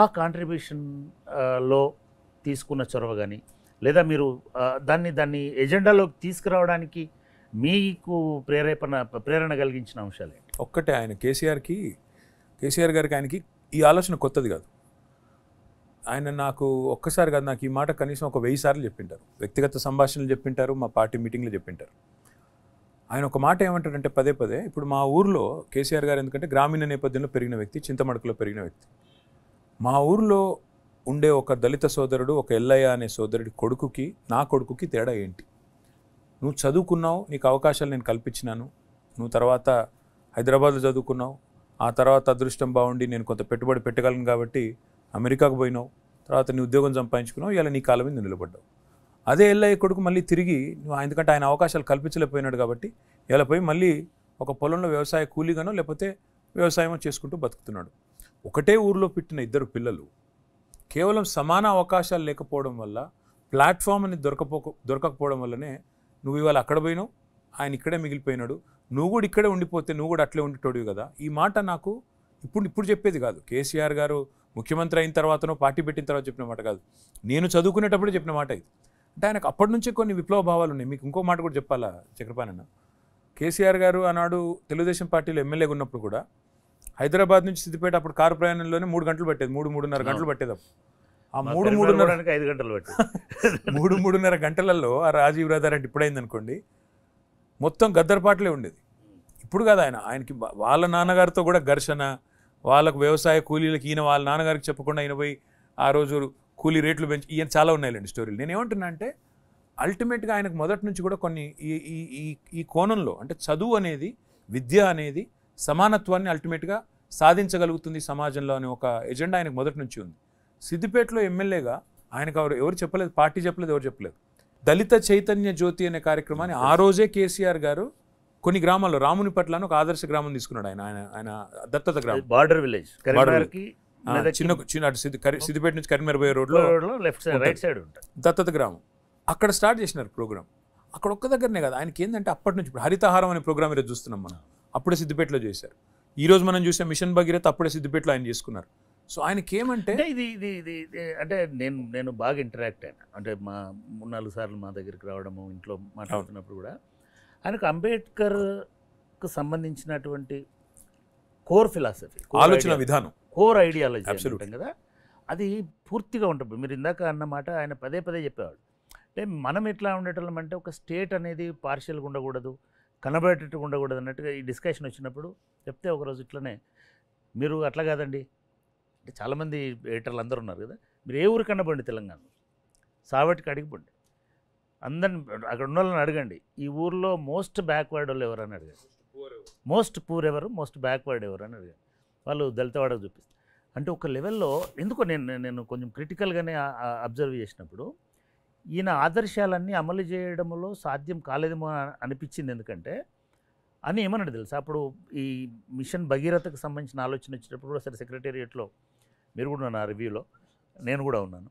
ఆ కాంట్రిబ్యూషన్ లో తీసుకున్న చొరవ కానీ లేదా మీరు దాన్ని దాన్ని ఎజెండాలోకి తీసుకురావడానికి మీకు ప్రేరేపణ ప్రేరణ కలిగించిన అంశాలు ఏంటి ఒక్కటే ఆయన కేసీఆర్కి కేసీఆర్ గారికి ఆయనకి ఈ ఆలోచన కొత్తది కాదు ఆయన నాకు ఒక్కసారి కాదు నాకు ఈ మాట కనీసం ఒక వెయ్యి సార్లు చెప్పింటారు వ్యక్తిగత సంభాషణలు చెప్పింటారు మా పార్టీ మీటింగ్లో చెప్పింటారు ఆయన ఒక మాట ఏమంటాడంటే పదే పదే ఇప్పుడు మా ఊర్లో కేసీఆర్ గారు ఎందుకంటే గ్రామీణ నేపథ్యంలో పెరిగిన వ్యక్తి చింతమడకలో పెరిగిన వ్యక్తి మా ఊర్లో ఉండే ఒక దళిత సోదరుడు ఒక ఎల్లయ్య అనే సోదరుడి కొడుకుకి నా కొడుకుకి తేడా ఏంటి నువ్వు చదువుకున్నావు నీకు అవకాశాలు నేను కల్పించినాను నువ్వు తర్వాత హైదరాబాద్లో చదువుకున్నావు ఆ తర్వాత అదృష్టం బాగుండి నేను కొంత పెట్టుబడి పెట్టగలను కాబట్టి అమెరికాకు పోయినావు తర్వాత నీ ఉద్యోగం సంపాదించుకున్నావు ఇలా నీ కాలం మీద నిలబడ్డావు అదే ఎల్లయ్య కొడుకు మళ్ళీ తిరిగి ఎందుకంటే ఆయన అవకాశాలు కల్పించలేకపోయినాడు కాబట్టి ఇలా పోయి మళ్ళీ ఒక పొలంలో వ్యవసాయ కూలీగానో లేకపోతే వ్యవసాయం చేసుకుంటూ బతుకుతున్నాడు ఒకటే ఊరిలో పుట్టిన ఇద్దరు పిల్లలు కేవలం సమాన అవకాశాలు లేకపోవడం వల్ల ప్లాట్ఫామ్ అని దొరకపోక దొరకకపోవడం వల్లనే నువ్వు ఇవాళ అక్కడ పోయినావు ఆయన ఇక్కడే మిగిలిపోయినాడు నువ్వు కూడా ఇక్కడే ఉండిపోతే నువ్వు కూడా అట్లే ఉండేటోడివి కదా ఈ మాట నాకు ఇప్పుడు ఇప్పుడు చెప్పేది కాదు కేసీఆర్ గారు ముఖ్యమంత్రి అయిన తర్వాతనో పార్టీ పెట్టిన తర్వాత చెప్పిన మాట కాదు నేను చదువుకునేటప్పుడే చెప్పిన మాట ఇది అంటే ఆయనకు అప్పటి నుంచి కొన్ని విప్లవ భావాలు ఉన్నాయి మీకు ఇంకో మాట కూడా చెప్పాలా చక్రపాణి అన్న కేసీఆర్ గారు ఆనాడు తెలుగుదేశం పార్టీలో ఎమ్మెల్యేగా ఉన్నప్పుడు కూడా హైదరాబాద్ నుంచి సిద్దిపేట అప్పుడు కారు ప్రయాణంలోనే మూడు గంటలు పట్టేది మూడు మూడున్నర గంటలు పట్టేది ఆ మూడు మూడున్నర ఐదు గంటలు పట్టేది మూడు మూడున్నర గంటలలో ఆ రాజీవ్ రాధారెడ్డి ఇప్పుడైంది అనుకోండి మొత్తం గద్దరపాట్లే ఉండేది ఇప్పుడు కాదు ఆయన ఆయనకి వాళ్ళ నాన్నగారితో కూడా ఘర్షణ వాళ్ళకు వ్యవసాయ కూలీలకు ఈయన వాళ్ళ నాన్నగారికి చెప్పకుండా ఈయన పోయి ఆ రోజు కూలీ రేట్లు పెంచి ఈయన చాలా ఉన్నాయిలేండి స్టోరీలు ఏమంటున్నా అంటే అల్టిమేట్గా ఆయనకు మొదటి నుంచి కూడా కొన్ని ఈ ఈ ఈ కోణంలో అంటే చదువు అనేది విద్య అనేది సమానత్వాన్ని అల్టిమేట్గా సాధించగలుగుతుంది సమాజంలో అనే ఒక ఎజెండా ఆయనకు మొదటి నుంచి ఉంది సిద్దిపేటలో ఎమ్మెల్యేగా ఆయనకు ఎవరు ఎవరు చెప్పలేదు పార్టీ చెప్పలేదు ఎవరు చెప్పలేదు దళిత చైతన్య జ్యోతి అనే కార్యక్రమాన్ని ఆ రోజే కేసీఆర్ గారు కొన్ని గ్రామాల్లో రాముని పట్ల ఒక ఆదర్శ గ్రామం తీసుకున్నాడు ఆయన ఆయన ఆయన దత్తత గ్రామం బార్డర్ విలేజ్ చిన్న చిన్న అటు సిద్ధి సిద్దిపేట నుంచి కరీంనగర్ పోయే రోడ్లో రోడ్లో లెఫ్ట్ సైడ్ రైట్ సైడ్ ఉంటుంది దత్తత గ్రామం అక్కడ స్టార్ట్ చేసినారు ప్రోగ్రామ్ అక్కడ ఒక్క దగ్గరనే కదా ఆయనకి ఏంటంటే అప్పటి నుంచి ఇప్పుడు హరితహారం అనే ప్రోగ్రామ్ ఈరోజు చూస్తున్నాం మనం అప్పుడే సిద్దిపేటలో చేశారు ఈ రోజు మనం చూసే మిషన్ భగీరథ అప్పుడే సిద్దిపేటలో ఆయన చేసుకున్నారు సో ఆయనకి ఏమంటే ఇది ఇది ఇది అంటే నేను నేను బాగా ఇంటరాక్ట్ అయినా అంటే మా మూడు నాలుగు సార్లు మా దగ్గరికి రావడము ఇంట్లో మాట్లాడుతున్నప్పుడు కూడా ఆయనకు అంబేద్కర్కు సంబంధించినటువంటి కోర్ ఫిలాసఫీ ఆలోచన విధానం కోర్ ఐడియాలజీ ఉంటాం కదా అది పూర్తిగా ఉంటుంది మీరు ఇందాక అన్నమాట ఆయన పదే పదే చెప్పేవాడు అంటే మనం ఎట్లా ఉండేటం అంటే ఒక స్టేట్ అనేది పార్షియల్గా ఉండకూడదు కనబడేటట్టుగా ఉండకూడదు అన్నట్టుగా ఈ డిస్కషన్ వచ్చినప్పుడు చెప్తే ఒకరోజు ఇట్లనే మీరు అట్లా కాదండి అంటే చాలామంది ఎడిటర్లు అందరూ ఉన్నారు కదా మీరు ఏ ఊరు కనబండి తెలంగాణ సావట్కి అడిగిపోండి అందరిని అక్కడ ఉన్న వాళ్ళని అడగండి ఈ ఊర్లో మోస్ట్ బ్యాక్వర్డ్ వాళ్ళు ఎవరని అడగండి మోస్ట్ పూర్ ఎవరు మోస్ట్ బ్యాక్వర్డ్ ఎవరు అని అడగండి వాళ్ళు దళితవాడకు చూపిస్తారు అంటే ఒక లెవెల్లో ఎందుకో నేను నేను కొంచెం క్రిటికల్గానే అబ్జర్వ్ చేసినప్పుడు ఈయన ఆదర్శాలన్నీ అమలు చేయడంలో సాధ్యం కాలేదేమో అనిపించింది ఎందుకంటే అని ఏమన్నాడు తెలుసా అప్పుడు ఈ మిషన్ భగీరథకు సంబంధించిన ఆలోచన వచ్చినప్పుడు కూడా సరే సెక్రటేరియట్లో మీరు కూడా నా రివ్యూలో నేను కూడా ఉన్నాను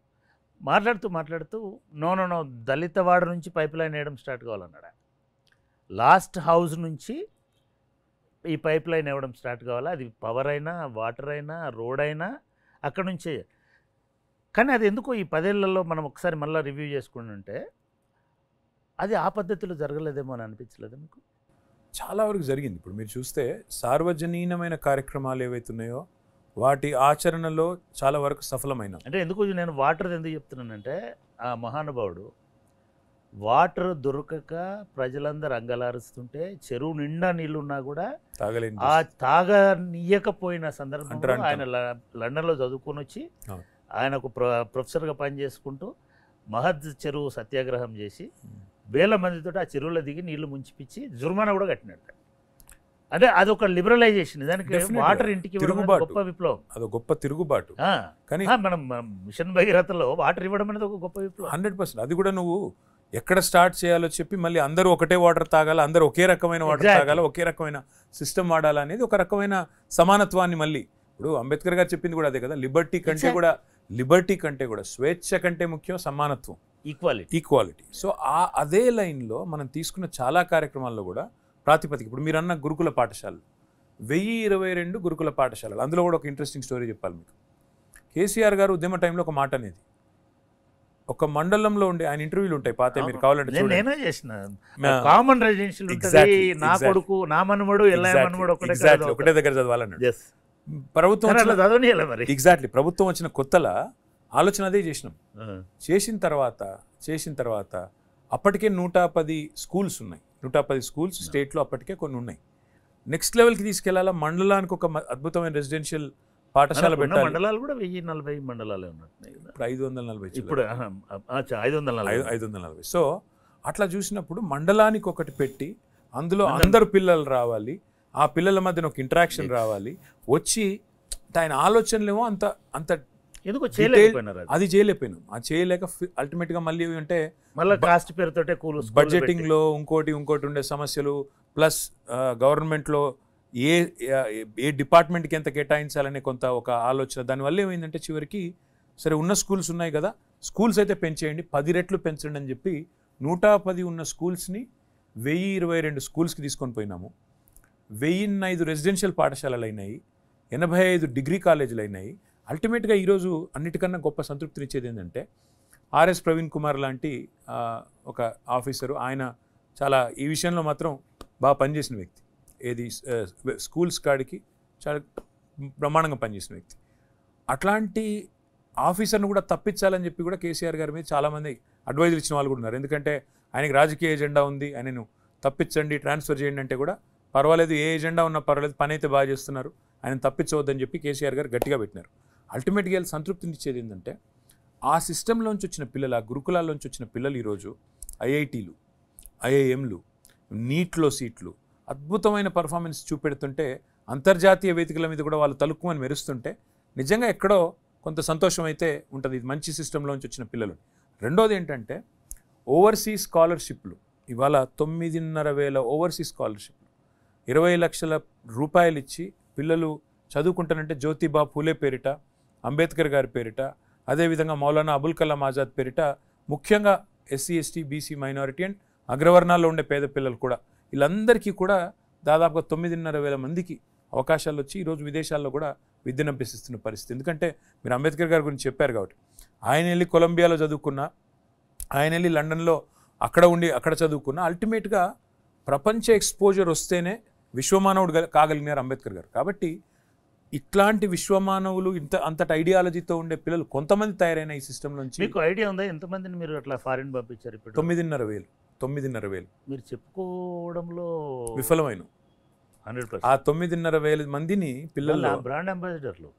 మాట్లాడుతూ మాట్లాడుతూ నో నో నో దళితవాడ నుంచి పైప్ లైన్ వేయడం స్టార్ట్ కావాలన్నాడు లాస్ట్ హౌస్ నుంచి ఈ పైప్ లైన్ ఇవ్వడం స్టార్ట్ కావాలా అది పవర్ అయినా వాటర్ అయినా రోడ్ అయినా అక్కడ నుంచే కానీ అది ఎందుకో ఈ పదేళ్లలో మనం ఒకసారి మళ్ళీ రివ్యూ చేసుకుంటుంటే అది ఆ పద్ధతిలో జరగలేదేమో అని అనిపించలేదు మీకు చాలా వరకు జరిగింది ఇప్పుడు మీరు చూస్తే సార్వజనీనమైన కార్యక్రమాలు ఏవైతున్నాయో వాటి ఆచరణలో చాలా వరకు సఫలమైన అంటే ఎందుకు నేను వాటర్ ఎందుకు చెప్తున్నానంటే ఆ మహానుభావుడు వాటర్ దొరకక ప్రజలందరూ అంగలారుస్తుంటే చెరువు నిండా నీళ్లున్నా కూడా ఆ తాగనీయకపోయిన సందర్భంలో ఆయన లండన్ లో చదువుకొని వచ్చి ఆయన ఒక గా పనిచేసుకుంటూ మహద్ చెరువు సత్యాగ్రహం చేసి వేల మందితో ఆ చెరువులో దిగి నీళ్లు ముంచిపించి జుర్మానా కూడా కట్టినట్ట అంటే అదొక లిబరలైజేషన్ దానికి వాటర్ ఇంటికి గొప్ప విప్లవం అది గొప్ప తిరుగుబాటు కానీ మనం మిషన్ భగీరథలో వాటర్ ఇవ్వడం అనేది ఒక గొప్ప విప్లవం హండ్రెడ్ పర్సెంట్ అది కూడా నువ్వు ఎక్కడ స్టార్ట్ చేయాలో చెప్పి మళ్ళీ అందరూ ఒకటే వాటర్ తాగాల అందరూ ఒకే రకమైన వాటర్ తాగాల ఒకే రకమైన సిస్టమ్ వాడాలనేది అనేది ఒక రకమైన సమానత్వాన్ని మళ్ళీ ఇప్పుడు అంబేద్కర్ గారు చెప్పింది కూడా అదే కదా లిబర్టీ కంటే కూడా లిబర్టీ కంటే కూడా స్వేచ్ఛ కంటే ముఖ్యం సమానత్వం ఈక్వాలిటీ ఈక్వాలిటీ సో ఆ అదే లైన్లో మనం తీసుకున్న చాలా కార్యక్రమాల్లో కూడా ప్రాతిపదిక ఇప్పుడు మీరు అన్న గురుకుల పాఠశాలలు వెయ్యి ఇరవై రెండు గురుకుల పాఠశాలలు అందులో కూడా ఒక ఇంట్రెస్టింగ్ స్టోరీ చెప్పాలి మీకు కేసీఆర్ గారు ఉద్యమ టైంలో ఒక మాట అనేది ఒక మండలంలో ఉండే ఆయన ఇంటర్వ్యూలు ఉంటాయి పాత మీరు కావాలంటే నేనే చేసిన కామన్ రెసిడెన్షియల్ ఉంటుంది నా కొడుకు నా మనమడు ఎలా మనమడు ఎగ్జాక్ట్లీ ఒకటే దగ్గర చదవాలన్నాడు ప్రభుత్వం ఎగ్జాక్ట్లీ ప్రభుత్వం వచ్చిన కొత్తలా ఆలోచన అదే చేసినాం చేసిన తర్వాత చేసిన తర్వాత అప్పటికే నూట పది స్కూల్స్ ఉన్నాయి నూట పది స్కూల్స్ స్టేట్లో అప్పటికే కొన్ని ఉన్నాయి నెక్స్ట్ లెవెల్కి తీసుకెళ్లాలా మండలానికి ఒక అద్భుతమైన రెసిడెన్షియల్ పాఠశాల మండలాలు కూడా వెయ్యి నలభై మండలాలే ఉన్నట్టున్నాయి ఐదు వందల నలభై ఇప్పుడు ఐదు వందల నలభై ఐదు వందల నలభై సో అట్లా చూసినప్పుడు మండలానికి ఒకటి పెట్టి అందులో అందరు పిల్లలు రావాలి ఆ పిల్లల మధ్యన ఒక ఇంటరాక్షన్ రావాలి వచ్చి ఆయన ఆలోచనలేమో అంత అంత ఎందుకు చేయలేకపోయినారు అది చేయలేకపోయినాం అది చేయలేక అల్టిమేట్ గా మళ్ళీ అంటే మళ్ళీ కాస్ట్ పేరుతోటే బడ్జెటింగ్ లో ఇంకోటి ఇంకోటి ఉండే సమస్యలు ప్లస్ గవర్నమెంట్ లో ఏ ఏ డిపార్ట్మెంట్కి ఎంత కేటాయించాలనే కొంత ఒక ఆలోచన దానివల్ల ఏమైందంటే చివరికి సరే ఉన్న స్కూల్స్ ఉన్నాయి కదా స్కూల్స్ అయితే పెంచేయండి పది రెట్లు పెంచండి అని చెప్పి నూట పది ఉన్న స్కూల్స్ని వెయ్యి ఇరవై రెండు స్కూల్స్కి తీసుకొని పోయినాము వెయ్యిన్నైదు రెసిడెన్షియల్ పాఠశాలలు అయినాయి ఎనభై ఐదు డిగ్రీ కాలేజీలు అయినాయి అల్టిమేట్గా ఈరోజు అన్నిటికన్నా గొప్ప సంతృప్తినిచ్చేది ఇచ్చేది ఏంటంటే ఆర్ఎస్ ప్రవీణ్ కుమార్ లాంటి ఒక ఆఫీసరు ఆయన చాలా ఈ విషయంలో మాత్రం బాగా పనిచేసిన వ్యక్తి ఏది స్కూల్స్ కాడికి చాలా బ్రహ్మాండంగా పనిచేసిన వ్యక్తి అట్లాంటి ఆఫీసర్ను కూడా తప్పించాలని చెప్పి కూడా కేసీఆర్ గారి మీద చాలామంది అడ్వైజర్ ఇచ్చిన వాళ్ళు కూడా ఉన్నారు ఎందుకంటే ఆయనకి రాజకీయ ఎజెండా ఉంది ఆయనను తప్పించండి ట్రాన్స్ఫర్ చేయండి అంటే కూడా పర్వాలేదు ఏ ఎజెండా ఉన్నా పర్వాలేదు పని అయితే బాగా చేస్తున్నారు ఆయన తప్పించవద్దని చెప్పి కేసీఆర్ గారు గట్టిగా పెట్టినారు అల్టిమేట్గా సంతృప్తినిచ్చేది ఏంటంటే ఆ సిస్టంలోంచి వచ్చిన పిల్లలు ఆ గురుకులాల్లోంచి వచ్చిన పిల్లలు ఈరోజు ఐఐటీలు ఐఐఎంలు నీట్లో సీట్లు అద్భుతమైన పర్ఫార్మెన్స్ చూపెడుతుంటే అంతర్జాతీయ వేదికల మీద కూడా వాళ్ళు తలుక్కుమని మెరుస్తుంటే నిజంగా ఎక్కడో కొంత సంతోషం అయితే ఉంటుంది ఇది మంచి సిస్టంలోంచి వచ్చిన పిల్లలు రెండోది ఏంటంటే ఓవర్సీస్ స్కాలర్షిప్లు ఇవాళ తొమ్మిదిన్నర వేల ఓవర్సీస్ స్కాలర్షిప్లు ఇరవై లక్షల రూపాయలు ఇచ్చి పిల్లలు చదువుకుంటానంటే జ్యోతిబా పూలే పేరిట అంబేద్కర్ గారి పేరిట అదేవిధంగా మౌలానా అబుల్ కలాం ఆజాద్ పేరిట ముఖ్యంగా SC ST BC minority and అగ్రవర్ణాల్లో ఉండే పేద పిల్లలు కూడా వీళ్ళందరికీ కూడా దాదాపుగా తొమ్మిదిన్నర వేల మందికి అవకాశాలు వచ్చి ఈరోజు విదేశాల్లో కూడా విద్యను అభ్యసిస్తున్న పరిస్థితి ఎందుకంటే మీరు అంబేద్కర్ గారి గురించి చెప్పారు కాబట్టి ఆయన వెళ్ళి కొలంబియాలో చదువుకున్న ఆయన వెళ్ళి లండన్లో అక్కడ ఉండి అక్కడ చదువుకున్న అల్టిమేట్గా ప్రపంచ ఎక్స్పోజర్ వస్తేనే విశ్వమానవుడు కాగలిగినారు అంబేద్కర్ గారు కాబట్టి ఇట్లాంటి విశ్వమానవులు ఇంత అంతటి ఐడియాలజీతో ఉండే పిల్లలు కొంతమంది తయారైన ఈ సిస్టమ్ నుంచి మీకు ఐడియా ఉందా ఎంతమందిని మీరు అట్లా ఫారిన్ పంపించారు ఇప్పుడు తొమ్మిదిన్నర వేలు తొమ్మిదిన్నర వేలు మీరు చెప్పుకోవడంలో విఫలమైన హండ్రెడ్ ఆ తొమ్మిదిన్నర వేల మందిని పిల్లలు బ్రాండ్ అంబాసిడర్లు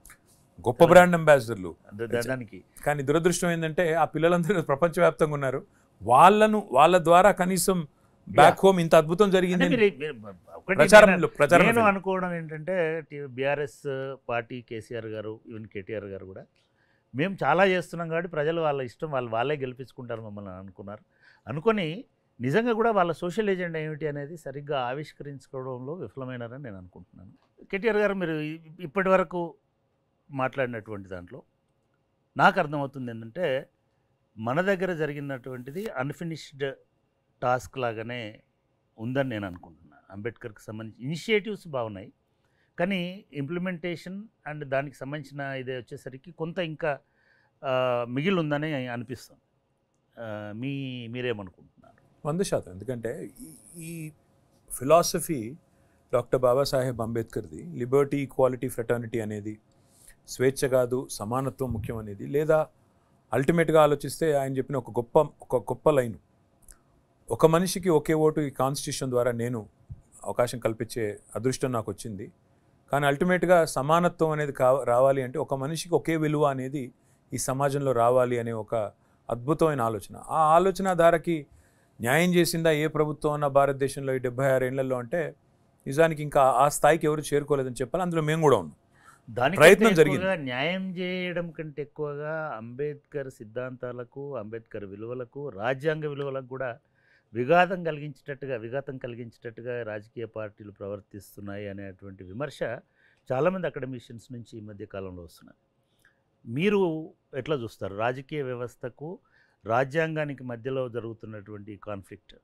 గొప్ప బ్రాండ్ అంబాసిడర్లు దానికి కానీ దురదృష్టం ఏంటంటే ఆ పిల్లలందరూ ప్రపంచవ్యాప్తంగా ఉన్నారు వాళ్ళను వాళ్ళ ద్వారా కనీసం బ్యాక్ హోమ్ ఇంత అద్భుతం జరిగింది నేను అనుకోవడం ఏంటంటే బీఆర్ఎస్ పార్టీ కేసీఆర్ గారు ఈవెన్ కేటీఆర్ గారు కూడా మేము చాలా చేస్తున్నాం కాబట్టి ప్రజలు వాళ్ళ ఇష్టం వాళ్ళు వాళ్ళే గెలిపించుకుంటారు మమ్మల్ని అనుకున్నారు అనుకొని నిజంగా కూడా వాళ్ళ సోషల్ ఏజెండా ఏమిటి అనేది సరిగ్గా ఆవిష్కరించుకోవడంలో విఫలమైనారని నేను అనుకుంటున్నాను కేటీఆర్ గారు మీరు ఇప్పటి వరకు మాట్లాడినటువంటి దాంట్లో నాకు అర్థమవుతుంది ఏంటంటే మన దగ్గర జరిగినటువంటిది అన్ఫినిష్డ్ టాస్క్ లాగానే ఉందని నేను అనుకుంటున్నాను అంబేద్కర్కి సంబంధించి ఇనిషియేటివ్స్ బాగున్నాయి కానీ ఇంప్లిమెంటేషన్ అండ్ దానికి సంబంధించిన ఇదే వచ్చేసరికి కొంత ఇంకా మిగిలి ఉందని అనిపిస్తుంది మీ మీరేమనుకుంటున్నారు వంద శాతం ఎందుకంటే ఈ ఫిలాసఫీ డాక్టర్ బాబాసాహెబ్ అంబేద్కర్ది లిబర్టీ ఈక్వాలిటీ ఫ్రెటర్నిటీ అనేది స్వేచ్ఛ కాదు సమానత్వం ముఖ్యం అనేది లేదా అల్టిమేట్గా ఆలోచిస్తే ఆయన చెప్పిన ఒక గొప్ప ఒక గొప్ప లైను ఒక మనిషికి ఒకే ఓటు ఈ కాన్స్టిట్యూషన్ ద్వారా నేను అవకాశం కల్పించే అదృష్టం నాకు వచ్చింది కానీ అల్టిమేట్గా సమానత్వం అనేది కా రావాలి అంటే ఒక మనిషికి ఒకే విలువ అనేది ఈ సమాజంలో రావాలి అనే ఒక అద్భుతమైన ఆలోచన ఆ ఆలోచన ధారకి న్యాయం చేసిందా ఏ ప్రభుత్వం ఉన్న భారతదేశంలో ఈ డెబ్బై ఆరు ఏళ్లలో అంటే నిజానికి ఇంకా ఆ స్థాయికి ఎవరు చేరుకోలేదని చెప్పాలి అందులో మేము కూడా ఉన్నాం దాని ప్రయత్నం జరిగింది న్యాయం చేయడం కంటే ఎక్కువగా అంబేద్కర్ సిద్ధాంతాలకు అంబేద్కర్ విలువలకు రాజ్యాంగ విలువలకు కూడా విఘాతం కలిగించేటట్టుగా విఘాతం కలిగించేటట్టుగా రాజకీయ పార్టీలు ప్రవర్తిస్తున్నాయి అనేటువంటి విమర్శ చాలామంది అకాడమిషియన్స్ నుంచి ఈ మధ్య కాలంలో వస్తున్నారు మీరు ఎట్లా చూస్తారు రాజకీయ వ్యవస్థకు రాజ్యాంగానికి మధ్యలో జరుగుతున్నటువంటి కాన్ఫ్లిక్ట్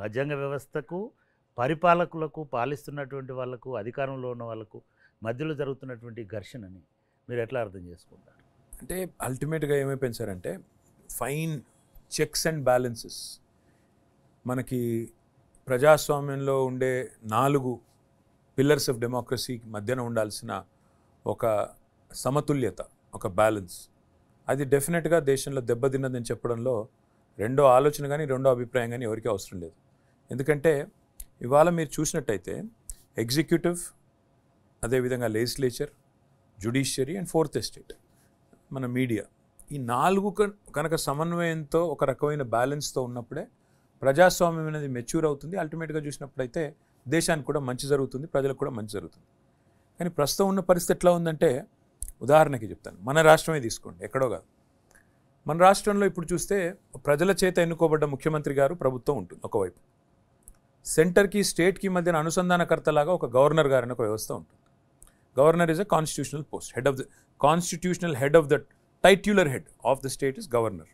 రాజ్యాంగ వ్యవస్థకు పరిపాలకులకు పాలిస్తున్నటువంటి వాళ్ళకు అధికారంలో ఉన్న వాళ్ళకు మధ్యలో జరుగుతున్నటువంటి ఘర్షణని మీరు ఎట్లా అర్థం చేసుకుంటారు అంటే అల్టిమేట్గా ఏమైపోయింది ఫైన్ చెక్స్ అండ్ బ్యాలెన్సెస్ మనకి ప్రజాస్వామ్యంలో ఉండే నాలుగు పిల్లర్స్ ఆఫ్ డెమోక్రసీ మధ్యన ఉండాల్సిన ఒక సమతుల్యత ఒక బ్యాలెన్స్ అది డెఫినెట్గా దేశంలో దెబ్బతిన్నదని చెప్పడంలో రెండో ఆలోచన కానీ రెండో అభిప్రాయం కానీ ఎవరికీ అవసరం లేదు ఎందుకంటే ఇవాళ మీరు చూసినట్టయితే ఎగ్జిక్యూటివ్ అదేవిధంగా legislature judiciary and fourth estate మన మీడియా ఈ నాలుగు కనుక సమన్వయంతో ఒక రకమైన బ్యాలెన్స్తో ఉన్నప్పుడే ప్రజాస్వామ్యం అనేది మెచ్యూర్ అవుతుంది అల్టిమేట్గా చూసినప్పుడైతే దేశానికి కూడా మంచి జరుగుతుంది ప్రజలకు కూడా మంచి జరుగుతుంది కానీ ప్రస్తుతం ఉన్న పరిస్థితి ఎట్లా ఉందంటే ఉదాహరణకి చెప్తాను మన రాష్ట్రమే తీసుకోండి ఎక్కడో కాదు మన రాష్ట్రంలో ఇప్పుడు చూస్తే ప్రజల చేత ఎన్నుకోబడ్డ ముఖ్యమంత్రి గారు ప్రభుత్వం ఉంటుంది ఒకవైపు సెంటర్కి స్టేట్కి మధ్యన అనుసంధానకర్తలాగా ఒక గవర్నర్ గారి ఒక వ్యవస్థ ఉంటుంది governor is a constitutional post head of the constitutional head of the titular head of the state is governor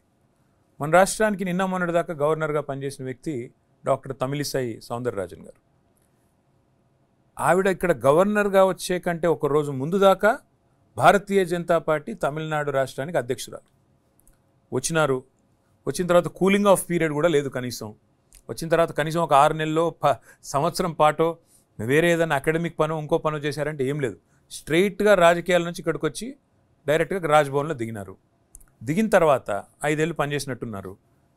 మన రాష్ట్రానికి నిన్న మొన్నటి దాకా గవర్నర్గా పనిచేసిన వ్యక్తి డాక్టర్ తమిళిసాయి సౌందరరాజన్ గారు ఆవిడ ఇక్కడ గవర్నర్గా వచ్చే కంటే ఒక రోజు ముందు దాకా భారతీయ జనతా పార్టీ తమిళనాడు రాష్ట్రానికి అధ్యక్షురాలు వచ్చినారు వచ్చిన తర్వాత కూలింగ్ ఆఫ్ పీరియడ్ కూడా లేదు కనీసం వచ్చిన తర్వాత కనీసం ఒక ఆరు నెలల్లో సంవత్సరం పాటో వేరే ఏదైనా అకాడమిక్ పనో ఇంకో పనో చేశారంటే ఏం లేదు స్ట్రైట్గా రాజకీయాల నుంచి ఇక్కడికి వచ్చి డైరెక్ట్గా రాజ్భవన్లో దిగినారు దిగిన తర్వాత ఐదేళ్ళు పనిచేసినట్టున్నారు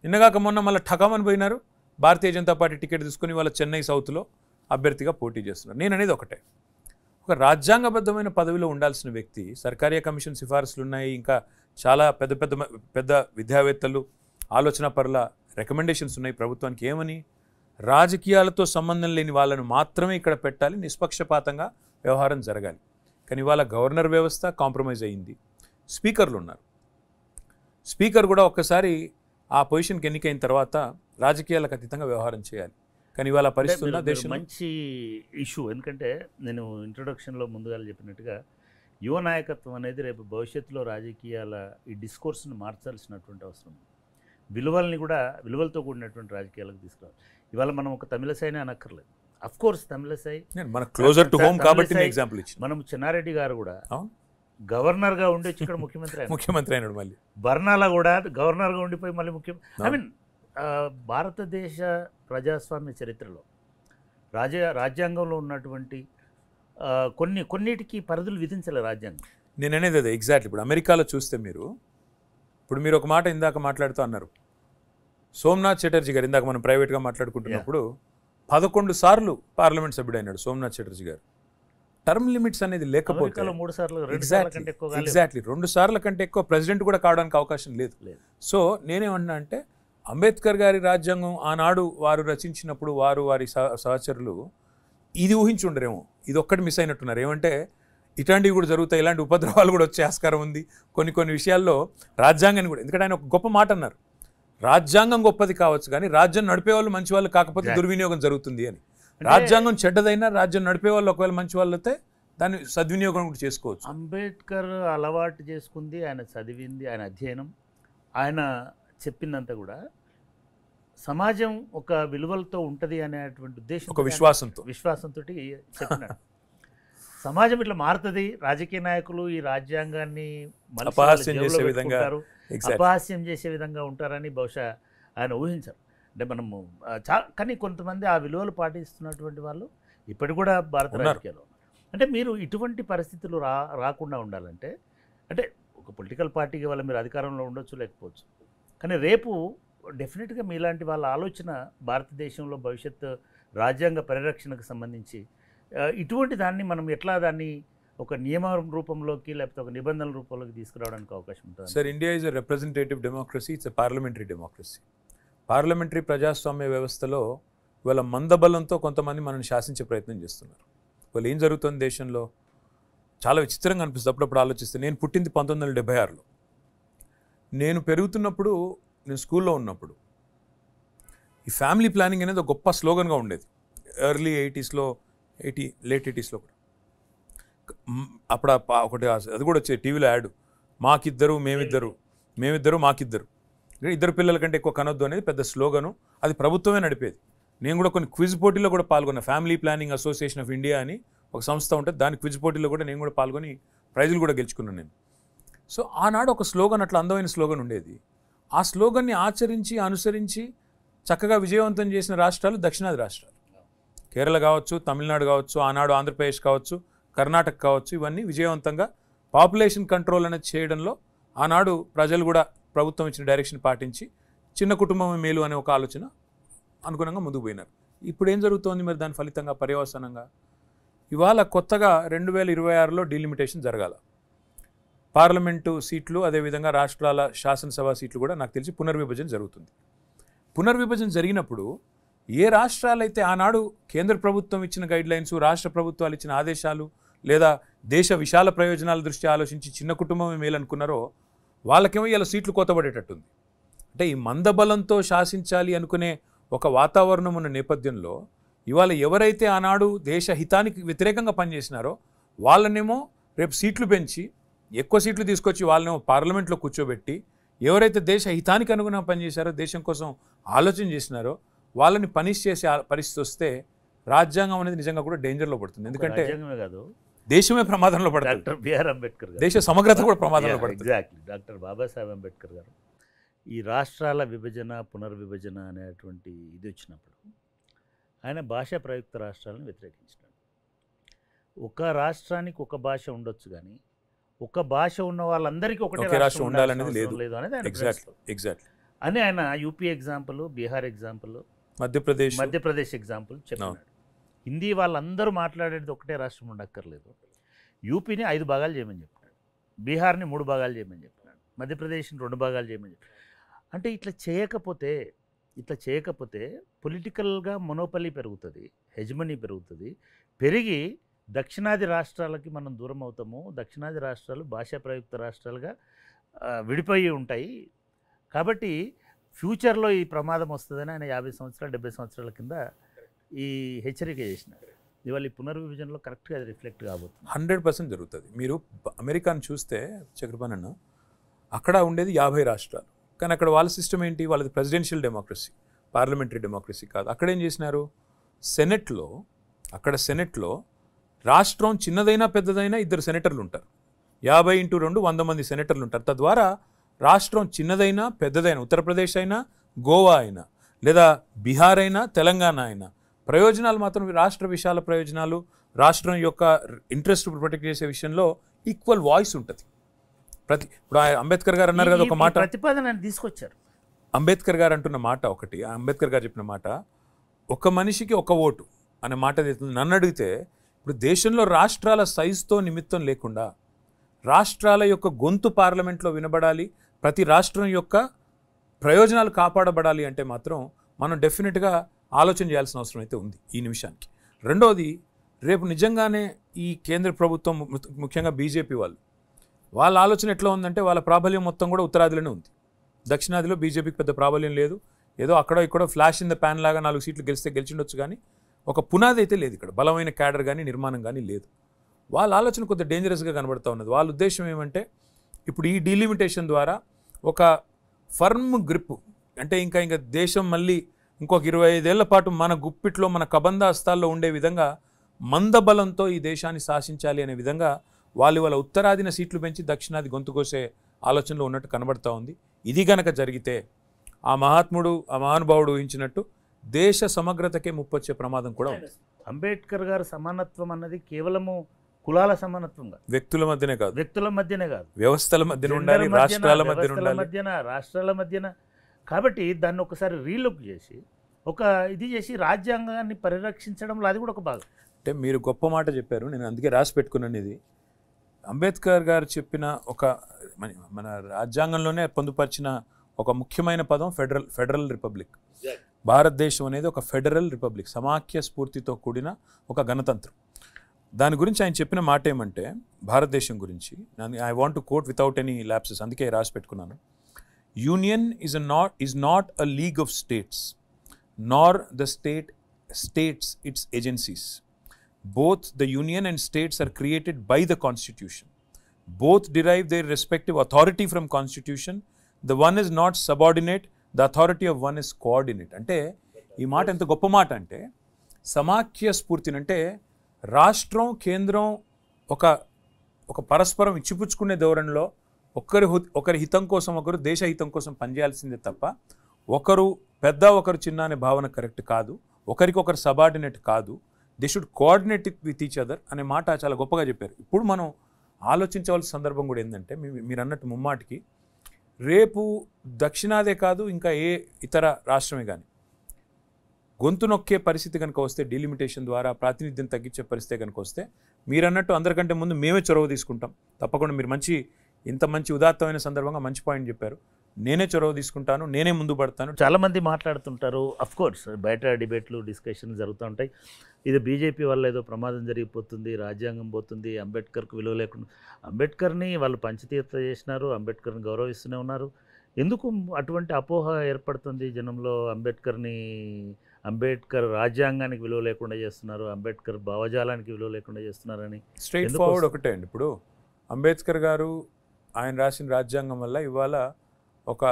నిన్నగాక మొన్న మళ్ళీ ఠకామని పోయినారు భారతీయ జనతా పార్టీ టికెట్ తీసుకుని వాళ్ళ చెన్నై సౌత్లో అభ్యర్థిగా పోటీ చేస్తున్నారు నేను అనేది ఒకటే ఒక రాజ్యాంగబద్ధమైన పదవిలో ఉండాల్సిన వ్యక్తి సర్కారీ కమిషన్ సిఫార్సులు ఉన్నాయి ఇంకా చాలా పెద్ద పెద్ద పెద్ద విద్యావేత్తలు ఆలోచన పరుల రికమెండేషన్స్ ఉన్నాయి ప్రభుత్వానికి ఏమని రాజకీయాలతో సంబంధం లేని వాళ్ళను మాత్రమే ఇక్కడ పెట్టాలి నిష్పక్షపాతంగా వ్యవహారం జరగాలి కానీ ఇవాళ గవర్నర్ వ్యవస్థ కాంప్రమైజ్ అయ్యింది స్పీకర్లు ఉన్నారు స్పీకర్ కూడా ఒక్కసారి ఆ పొజిషన్కి ఎన్నికైన తర్వాత రాజకీయాలకు అతీతంగా వ్యవహారం చేయాలి కానీ ఇవాళ పరిస్థితున్న దేశం మంచి ఇష్యూ ఎందుకంటే నేను ఇంట్రొడక్షన్లో ముందుగా చెప్పినట్టుగా యువ నాయకత్వం అనేది రేపు భవిష్యత్తులో రాజకీయాల ఈ డిస్కోర్స్ని మార్చాల్సినటువంటి అవసరం విలువల్ని కూడా విలువలతో కూడినటువంటి రాజకీయాలకు తీసుకురావాలి ఇవాళ మనం ఒక తమిళసైని అనక్కర్లేదు అఫ్ కోర్స్ తమిళసై మన క్లోజర్ టు హోమ్ కాబట్టి ఎగ్జాంపుల్ ఇచ్చి మనం చిన్నారెడ్డి గారు కూడా గవర్నర్గా ఉండొచ్చు ఇక్కడ ముఖ్యమంత్రి ముఖ్యమంత్రి అయినాడు మళ్ళీ బర్నాలా కూడా గవర్నర్గా ఉండిపోయి మళ్ళీ ముఖ్యమంత్రి ఐ మీన్ భారతదేశ ప్రజాస్వామ్య చరిత్రలో రాజ రాజ్యాంగంలో ఉన్నటువంటి కొన్ని కొన్నిటికి పరిధులు విధించాలి రాజ్యాంగం నేను అనేది అదే ఎగ్జాక్ట్ ఇప్పుడు అమెరికాలో చూస్తే మీరు ఇప్పుడు మీరు ఒక మాట ఇందాక మాట్లాడుతూ అన్నారు సోమనాథ్ చటర్జీ గారు ఇందాక మనం ప్రైవేట్గా మాట్లాడుకుంటున్నప్పుడు పదకొండు సార్లు పార్లమెంట్ సభ్యుడు అయినాడు సోమనాథ్ చటర్జీ గారు టర్మ్ లిమిట్స్ అనేది లేకపోతే మూడు సార్లు ఎగ్జాక్ట్లీ ఎగ్జాక్ట్లీ రెండు సార్ల కంటే ఎక్కువ ప్రెసిడెంట్ కూడా కావడానికి అవకాశం లేదు సో నేనేమన్నా అంటే అంబేద్కర్ గారి రాజ్యాంగం ఆనాడు వారు రచించినప్పుడు వారు వారి సహచరులు ఇది ఊహించుండరేమో ఇది ఒక్కటి మిస్ అయినట్టున్నారు ఏమంటే ఇట్లాంటివి కూడా జరుగుతాయి ఇలాంటి ఉపద్రవాలు కూడా వచ్చే ఆస్కారం ఉంది కొన్ని కొన్ని విషయాల్లో రాజ్యాంగాన్ని కూడా ఎందుకంటే ఆయన ఒక గొప్ప మాట అన్నారు రాజ్యాంగం గొప్పది కావచ్చు కానీ రాజ్యం నడిపేవాళ్ళు మంచి వాళ్ళు కాకపోతే దుర్వినియోగం జరుగుతుంది అని రాజ్యాంగం చెడ్డదైనా రాజ్యం నడిపే వాళ్ళు ఒకవేళ మంచి వాళ్ళు అయితే దాన్ని సద్వినియోగం కూడా చేసుకోవచ్చు అంబేద్కర్ అలవాటు చేసుకుంది ఆయన చదివింది ఆయన అధ్యయనం ఆయన చెప్పిందంతా కూడా సమాజం ఒక విలువలతో ఉంటుంది అనేటువంటి ఉద్దేశం ఒక విశ్వాసంతో విశ్వాసంతో చెప్పినాడు సమాజం ఇట్లా మారుతుంది రాజకీయ నాయకులు ఈ రాజ్యాంగాన్ని అపహాస్యం చేసే విధంగా అపహాస్యం చేసే విధంగా ఉంటారని బహుశా ఆయన ఊహించారు అంటే మనము చా కానీ కొంతమంది ఆ విలువలు పాటిస్తున్నటువంటి వాళ్ళు ఇప్పటి కూడా భారత రాజకీయాల్లో అంటే మీరు ఇటువంటి పరిస్థితులు రా రాకుండా ఉండాలంటే అంటే ఒక పొలిటికల్ పార్టీకి వల్ల మీరు అధికారంలో ఉండొచ్చు లేకపోవచ్చు కానీ రేపు డెఫినెట్గా మీలాంటి వాళ్ళ ఆలోచన భారతదేశంలో భవిష్యత్ రాజ్యాంగ పరిరక్షణకు సంబంధించి ఇటువంటి దాన్ని మనం ఎట్లా దాన్ని ఒక నియమ రూపంలోకి లేకపోతే ఒక నిబంధనల రూపంలోకి తీసుకురావడానికి అవకాశం ఉంటుంది sir India is a representative democracy it's a parliamentary democracy parliamentary ప్రజాస్వామ్య వ్యవస్థలో వాళ్ళ మందబలంతో కొంతమంది మనల్ని శాసించే ప్రయత్నం చేస్తున్నారు వాళ్ళు ఏం జరుగుతుంది దేశంలో చాలా విచిత్రంగా అనిపిస్తుంది అప్పుడప్పుడు ఆలోచిస్తే నేను పుట్టింది పంతొమ్మిది వందల డెబ్బై ఆరులో నేను పెరుగుతున్నప్పుడు నేను స్కూల్లో ఉన్నప్పుడు ఈ ఫ్యామిలీ ప్లానింగ్ అనేది ఒక గొప్ప స్లోగన్గా ఉండేది ఎర్లీ ఎయిటీస్లో ఎయిటీ లేట్ ఎయిటీస్లో కూడా అప్పుడు ఒకటి అది కూడా వచ్చే టీవీలో యాడ్ మాకిద్దరు మేమిద్దరు మేమిద్దరు మాకిద్దరు ఇద్దరు పిల్లల కంటే ఎక్కువ కనొద్దు అనేది పెద్ద స్లోగను అది ప్రభుత్వమే నడిపేది నేను కూడా కొన్ని క్విజ్ పోటీల్లో కూడా పాల్గొన్న family planning association of India అని ఒక సంస్థ ఉంటుంది దాని క్విజ్ పోటీలో కూడా నేను కూడా పాల్గొని ప్రైజులు కూడా గెలుచుకున్నాను నేను సో ఆనాడు ఒక స్లోగన్ అట్లా అందమైన స్లోగన్ ఉండేది ఆ స్లోగన్ని ఆచరించి అనుసరించి చక్కగా విజయవంతం చేసిన రాష్ట్రాలు దక్షిణాది రాష్ట్రాలు కేరళ కావచ్చు తమిళనాడు కావచ్చు ఆనాడు ఆంధ్రప్రదేశ్ కావచ్చు కర్ణాటక కావచ్చు ఇవన్నీ విజయవంతంగా పాపులేషన్ కంట్రోల్ అనేది చేయడంలో ఆనాడు ప్రజలు కూడా ప్రభుత్వం ఇచ్చిన డైరెక్షన్ పాటించి చిన్న కుటుంబం మేలు అనే ఒక ఆలోచన అనుగుణంగా ముందుకు పోయినారు ఇప్పుడు ఏం జరుగుతోంది మరి దాని ఫలితంగా పర్యవసానంగా ఇవాళ కొత్తగా రెండు వేల ఇరవై ఆరులో డీలిమిటేషన్ జరగాల పార్లమెంటు సీట్లు అదేవిధంగా రాష్ట్రాల శాసనసభ సీట్లు కూడా నాకు తెలిసి పునర్విభజన జరుగుతుంది పునర్విభజన జరిగినప్పుడు ఏ రాష్ట్రాలైతే ఆనాడు కేంద్ర ప్రభుత్వం ఇచ్చిన గైడ్లైన్స్ రాష్ట్ర ప్రభుత్వాలు ఇచ్చిన ఆదేశాలు లేదా దేశ విశాల ప్రయోజనాల దృష్ట్యా ఆలోచించి చిన్న కుటుంబం మేలనుకున్నారో వాళ్ళకేమో ఇలా సీట్లు కోతబడేటట్టుంది అంటే ఈ మందబలంతో శాసించాలి అనుకునే ఒక వాతావరణం ఉన్న నేపథ్యంలో ఇవాళ ఎవరైతే ఆనాడు దేశ హితానికి వ్యతిరేకంగా పనిచేసినారో వాళ్ళనేమో రేపు సీట్లు పెంచి ఎక్కువ సీట్లు తీసుకొచ్చి వాళ్ళని పార్లమెంట్లో కూర్చోబెట్టి ఎవరైతే దేశ హితానికి అనుగుణ పనిచేశారో దేశం కోసం ఆలోచన చేసినారో వాళ్ళని పనిష్ చేసే పరిస్థితి వస్తే రాజ్యాంగం అనేది నిజంగా కూడా డేంజర్లో పడుతుంది ఎందుకంటే కాదు దేశమే ప్రమాదంలో పడుతుంది డాక్టర్ బిఆర్ అంబేద్కర్ గారు దేశ సమగ్రత కూడా ప్రమాదంలో పడుతుంది ఎగ్జాక్ట్లీ డాక్టర్ బాబాసాహెబ్ అంబేద్కర్ గారు ఈ రాష్ట్రాల విభజన పునర్విభజన అనేటువంటి ఇది వచ్చినప్పుడు ఆయన భాషా ప్రయుక్త రాష్ట్రాలను వ్యతిరేకించినాడు ఒక రాష్ట్రానికి ఒక భాష ఉండొచ్చు కానీ ఒక భాష ఉన్న వాళ్ళందరికీ ఒకటే రాష్ట్రం ఉండాలనేది లేదు అనేది అని ఆయన UP example Bihar example Madhya Pradesh Madhya Pradesh example చెప్పాడు హిందీ వాళ్ళందరూ మాట్లాడేది ఒకటే రాష్ట్రం ఉండక్కర్లేదు యూపీని ఐదు భాగాలు చేయమని చెప్పినాడు బీహార్ని మూడు భాగాలు చేయమని చెప్పినాడు మధ్యప్రదేశ్ని రెండు భాగాలు చేయమని చెప్పాడు అంటే ఇట్లా చేయకపోతే ఇట్లా చేయకపోతే పొలిటికల్గా మొనోపల్లి పెరుగుతుంది హెజ్మనీ పెరుగుతుంది పెరిగి దక్షిణాది రాష్ట్రాలకి మనం దూరం అవుతాము దక్షిణాది రాష్ట్రాలు భాషా ప్రయుక్త రాష్ట్రాలుగా విడిపోయి ఉంటాయి కాబట్టి ఫ్యూచర్లో ఈ ప్రమాదం వస్తుందని ఆయన యాభై సంవత్సరాలు డెబ్బై సంవత్సరాల కింద ఈ హెచ్చరిక చేసినారు ఇవాళ ఈ పునర్విభజనలో కరెక్ట్గా అది రిఫ్లెక్ట్ కాబోతుంది హండ్రెడ్ పర్సెంట్ జరుగుతుంది మీరు అమెరికాను చూస్తే చక్రపాణన్న అక్కడ ఉండేది యాభై రాష్ట్రాలు కానీ అక్కడ వాళ్ళ సిస్టమ్ ఏంటి వాళ్ళది ప్రెసిడెన్షియల్ డెమోక్రసీ పార్లమెంటరీ డెమోక్రసీ కాదు అక్కడ ఏం చేసినారు సెనెట్లో అక్కడ సెనెట్లో రాష్ట్రం చిన్నదైనా పెద్దదైనా ఇద్దరు సెనేటర్లు ఉంటారు యాభై ఇంటూ రెండు వంద మంది సెనేటర్లు ఉంటారు తద్వారా రాష్ట్రం చిన్నదైనా పెద్దదైనా ఉత్తరప్రదేశ్ అయినా గోవా అయినా లేదా బీహార్ అయినా తెలంగాణ అయినా ప్రయోజనాలు మాత్రం రాష్ట్ర విషయాల ప్రయోజనాలు రాష్ట్రం యొక్క ఇంట్రెస్ట్ ప్రొటెక్ట్ చేసే విషయంలో ఈక్వల్ వాయిస్ ఉంటుంది ప్రతి ఇప్పుడు అంబేద్కర్ గారు అన్నారు కదా ఒక మాట ప్రతిపాదన తీసుకొచ్చారు అంబేద్కర్ గారు అంటున్న మాట ఒకటి అంబేద్కర్ గారు చెప్పిన మాట ఒక మనిషికి ఒక ఓటు అనే మాట నన్ను అడిగితే ఇప్పుడు దేశంలో రాష్ట్రాల సైజుతో నిమిత్తం లేకుండా రాష్ట్రాల యొక్క గొంతు పార్లమెంట్లో వినబడాలి ప్రతి రాష్ట్రం యొక్క ప్రయోజనాలు కాపాడబడాలి అంటే మాత్రం మనం డెఫినెట్గా ఆలోచన చేయాల్సిన అవసరం అయితే ఉంది ఈ నిమిషానికి రెండోది రేపు నిజంగానే ఈ కేంద్ర ప్రభుత్వం ముఖ్యంగా బీజేపీ వాళ్ళు వాళ్ళ ఆలోచన ఎట్లా ఉందంటే వాళ్ళ ప్రాబల్యం మొత్తం కూడా ఉత్తరాదిలోనే ఉంది దక్షిణాదిలో బీజేపీకి పెద్ద ప్రాబల్యం లేదు ఏదో అక్కడో ఇక్కడో ఫ్లాష్ ఇన్ ద ప్యాన్ లాగా నాలుగు సీట్లు గెలిస్తే గెలిచిండొచ్చు కానీ ఒక పునాది అయితే లేదు ఇక్కడ బలమైన క్యాడర్ కానీ నిర్మాణం కానీ లేదు వాళ్ళ ఆలోచన కొద్దిగా డేంజరస్గా కనబడుతూ ఉన్నది వాళ్ళ ఉద్దేశం ఏమంటే ఇప్పుడు ఈ డీలిమిటేషన్ ద్వారా ఒక ఫర్మ్ గ్రిప్ అంటే ఇంకా ఇంకా దేశం మళ్ళీ ఇంకొక ఇరవై ఐదేళ్ల పాటు మన గుప్పిట్లో మన కబంధాస్తాల్లో ఉండే విధంగా మందబలంతో ఈ దేశాన్ని శాసించాలి అనే విధంగా వాళ్ళు వాళ్ళ ఉత్తరాదిన సీట్లు పెంచి దక్షిణాది గొంతుకోసే ఆలోచనలో ఉన్నట్టు కనబడతా ఉంది ఇది గనక జరిగితే ఆ మహాత్ముడు ఆ మహానుభావుడు ఊహించినట్టు దేశ సమగ్రతకే ముప్పొచ్చే ప్రమాదం కూడా ఉంది అంబేద్కర్ గారు సమానత్వం అన్నది కేవలము కులాల కాదు వ్యక్తుల మధ్యనే కాదు వ్యక్తుల మధ్యనే కాదు వ్యవస్థల మధ్యన ఉండాలి రాష్ట్రాల మధ్యన మధ్యన రాష్ట్రాల మధ్యన కాబట్టి దాన్ని ఒకసారి రీలుక్ చేసి ఒక ఇది చేసి రాజ్యాంగాన్ని పరిరక్షించడంలో అది కూడా ఒక భాగం అంటే మీరు గొప్ప మాట చెప్పారు నేను అందుకే రాసి పెట్టుకున్నాను ఇది అంబేద్కర్ గారు చెప్పిన ఒక మన రాజ్యాంగంలోనే పొందుపరిచిన ఒక ముఖ్యమైన పదం ఫెడరల్ ఫెడరల్ రిపబ్లిక్ భారతదేశం అనేది ఒక ఫెడరల్ రిపబ్లిక్ సమాఖ్య స్ఫూర్తితో కూడిన ఒక గణతంత్రం దాని గురించి ఆయన చెప్పిన మాట ఏమంటే భారతదేశం గురించి I want to quote without any lapses అందుకే రాసి పెట్టుకున్నాను union is not is not a league of states nor the state states its agencies both the union and states are created by the constitution both derive their respective authority from constitution the one is not subordinate the authority of one is coordinate అంటే ఈ మాట ఎంత గొప్ప మాట అంటే సమాఖ్య స్ఫూర్తిని అంటే రాష్ట్రం కేంద్రం ఒక ఒక పరస్పరం ఇచ్చిపుచ్చుకునే ధోరణిలో ఒకరి ఒకరి హితం కోసం ఒకరు దేశ హితం కోసం పనిచేయాల్సిందే తప్ప ఒకరు పెద్ద ఒకరు చిన్న అనే భావన కరెక్ట్ కాదు ఒకరికొకరు సబార్డినేట్ కాదు they should coordinate with each other అనే మాట చాలా గొప్పగా చెప్పారు ఇప్పుడు మనం ఆలోచించవలసిన సందర్భం కూడా ఏంటంటే మీరు అన్నట్టు ముమ్మాటికి రేపు దక్షిణాదే కాదు ఇంకా ఏ ఇతర రాష్ట్రమే కానీ గొంతు నొక్కే పరిస్థితి కనుక వస్తే డిలిమిటేషన్ ద్వారా ప్రాతినిధ్యం తగ్గించే పరిస్థితి కనుక వస్తే మీరన్నట్టు అందరికంటే ముందు మేమే చొరవ తీసుకుంటాం తప్పకుండా మీరు మంచి ఇంత మంచి ఉదాత్తమైన సందర్భంగా మంచి పాయింట్ చెప్పారు నేనే చొరవ తీసుకుంటాను నేనే ముందు పడతాను చాలామంది మాట్లాడుతుంటారు కోర్స్ బయట డిబేట్లు డిస్కషన్లు జరుగుతూ ఉంటాయి ఇది బీజేపీ వల్ల ఏదో ప్రమాదం జరిగిపోతుంది రాజ్యాంగం పోతుంది అంబేద్కర్కు విలువ లేకుండా అంబేద్కర్ని వాళ్ళు పంచతీర్థ చేసినారు అంబేద్కర్ని గౌరవిస్తూనే ఉన్నారు ఎందుకు అటువంటి అపోహ ఏర్పడుతుంది జనంలో అంబేద్కర్ని అంబేద్కర్ రాజ్యాంగానికి విలువ లేకుండా చేస్తున్నారు అంబేద్కర్ భావజాలానికి విలువ లేకుండా చేస్తున్నారని స్ట్రైట్ ఫార్వర్డ్ ఒకటే అండి ఇప్పుడు అంబేద్కర్ గారు ఆయన రాసిన రాజ్యాంగం వల్ల ఇవాళ ఒక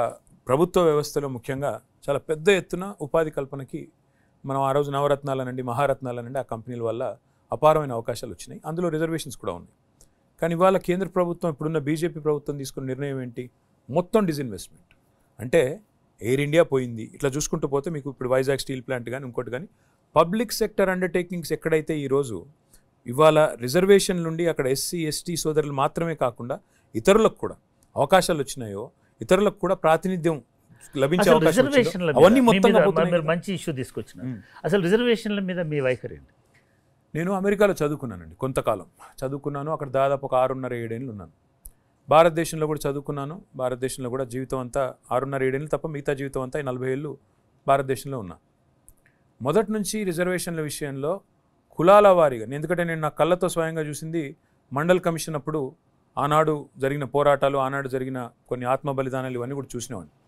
ప్రభుత్వ వ్యవస్థలో ముఖ్యంగా చాలా పెద్ద ఎత్తున ఉపాధి కల్పనకి మనం ఆ రోజు నవరత్నాలనండి మహారత్నాలనండి ఆ కంపెనీల వల్ల అపారమైన అవకాశాలు వచ్చినాయి అందులో రిజర్వేషన్స్ కూడా ఉన్నాయి కానీ ఇవాళ కేంద్ర ప్రభుత్వం ఇప్పుడున్న బీజేపీ ప్రభుత్వం తీసుకున్న నిర్ణయం ఏంటి మొత్తం డిజిన్వెస్ట్మెంట్ అంటే ఎయిర్ ఇండియా పోయింది ఇట్లా చూసుకుంటూ పోతే మీకు ఇప్పుడు వైజాగ్ స్టీల్ ప్లాంట్ కానీ ఇంకోటి కానీ పబ్లిక్ సెక్టర్ అండర్టేకింగ్స్ ఎక్కడైతే ఈరోజు ఇవాళ రిజర్వేషన్ నుండి అక్కడ ఎస్సీ ఎస్టీ సోదరులు మాత్రమే కాకుండా ఇతరులకు కూడా అవకాశాలు వచ్చినాయో ఇతరులకు కూడా ప్రాతినిధ్యం లభించే అవకాశం అవన్నీ మొత్తం మంచి ఇష్యూ తీసుకొచ్చిన అసలు రిజర్వేషన్ల మీద మీ వైఖరి ఏంటి నేను అమెరికాలో చదువుకున్నానండి కొంతకాలం చదువుకున్నాను అక్కడ దాదాపు ఒక ఆరున్నర ఏడేళ్ళు ఉన్నాను భారతదేశంలో కూడా చదువుకున్నాను భారతదేశంలో కూడా జీవితం అంతా ఆరున్నర ఏడేళ్ళు తప్ప మిగతా జీవితం అంతా నలభై ఏళ్ళు భారతదేశంలో ఉన్నా మొదటి నుంచి రిజర్వేషన్ల విషయంలో కులాల వారీగా ఎందుకంటే నేను నా కళ్ళతో స్వయంగా చూసింది మండల్ కమిషన్ అప్పుడు ఆనాడు జరిగిన పోరాటాలు ఆనాడు జరిగిన కొన్ని ఆత్మ బలిదానాలు ఇవన్నీ కూడా చూసినవాడిని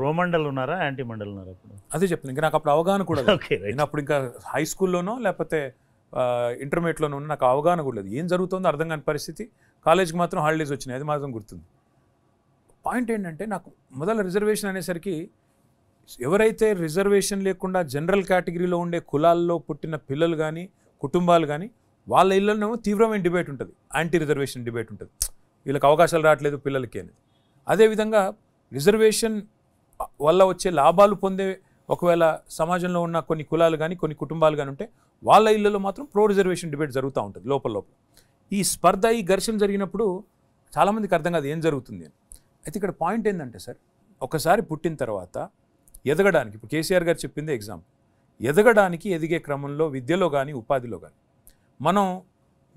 ప్రోమండల్ ఉన్నారా యాంటీ మండలి ఉన్నారా అదే చెప్తుంది ఇంకా నాకు అప్పుడు అవగాహన కూడా నేను అప్పుడు ఇంకా హై స్కూల్లోనో లేకపోతే ఇంటర్మీడియట్లోనో నాకు అవగాహన కూడా లేదు ఏం జరుగుతుందో అర్థం కాని పరిస్థితి కాలేజ్కి మాత్రం హాలిడేస్ వచ్చినాయి అది మాత్రం గుర్తుంది పాయింట్ ఏంటంటే నాకు మొదల రిజర్వేషన్ అనేసరికి ఎవరైతే రిజర్వేషన్ లేకుండా జనరల్ కేటగిరీలో ఉండే కులాల్లో పుట్టిన పిల్లలు కానీ కుటుంబాలు కానీ వాళ్ళ ఇళ్ళను తీవ్రమైన డిబేట్ ఉంటుంది యాంటీ రిజర్వేషన్ డిబేట్ ఉంటుంది వీళ్ళకి అవకాశాలు రావట్లేదు పిల్లలకి అని అదేవిధంగా రిజర్వేషన్ వల్ల వచ్చే లాభాలు పొందే ఒకవేళ సమాజంలో ఉన్న కొన్ని కులాలు కానీ కొన్ని కుటుంబాలు కానీ ఉంటే వాళ్ళ ఇళ్లలో మాత్రం ప్రో రిజర్వేషన్ డిబేట్ జరుగుతూ ఉంటుంది లోపల లోపల ఈ స్పర్ధ ఈ ఘర్షణ జరిగినప్పుడు చాలామందికి అర్థం కాదు ఏం జరుగుతుంది అని అయితే ఇక్కడ పాయింట్ ఏంటంటే సార్ ఒకసారి పుట్టిన తర్వాత ఎదగడానికి ఇప్పుడు కేసీఆర్ గారు చెప్పింది ఎగ్జాంపుల్ ఎదగడానికి ఎదిగే క్రమంలో విద్యలో కానీ ఉపాధిలో కానీ మనం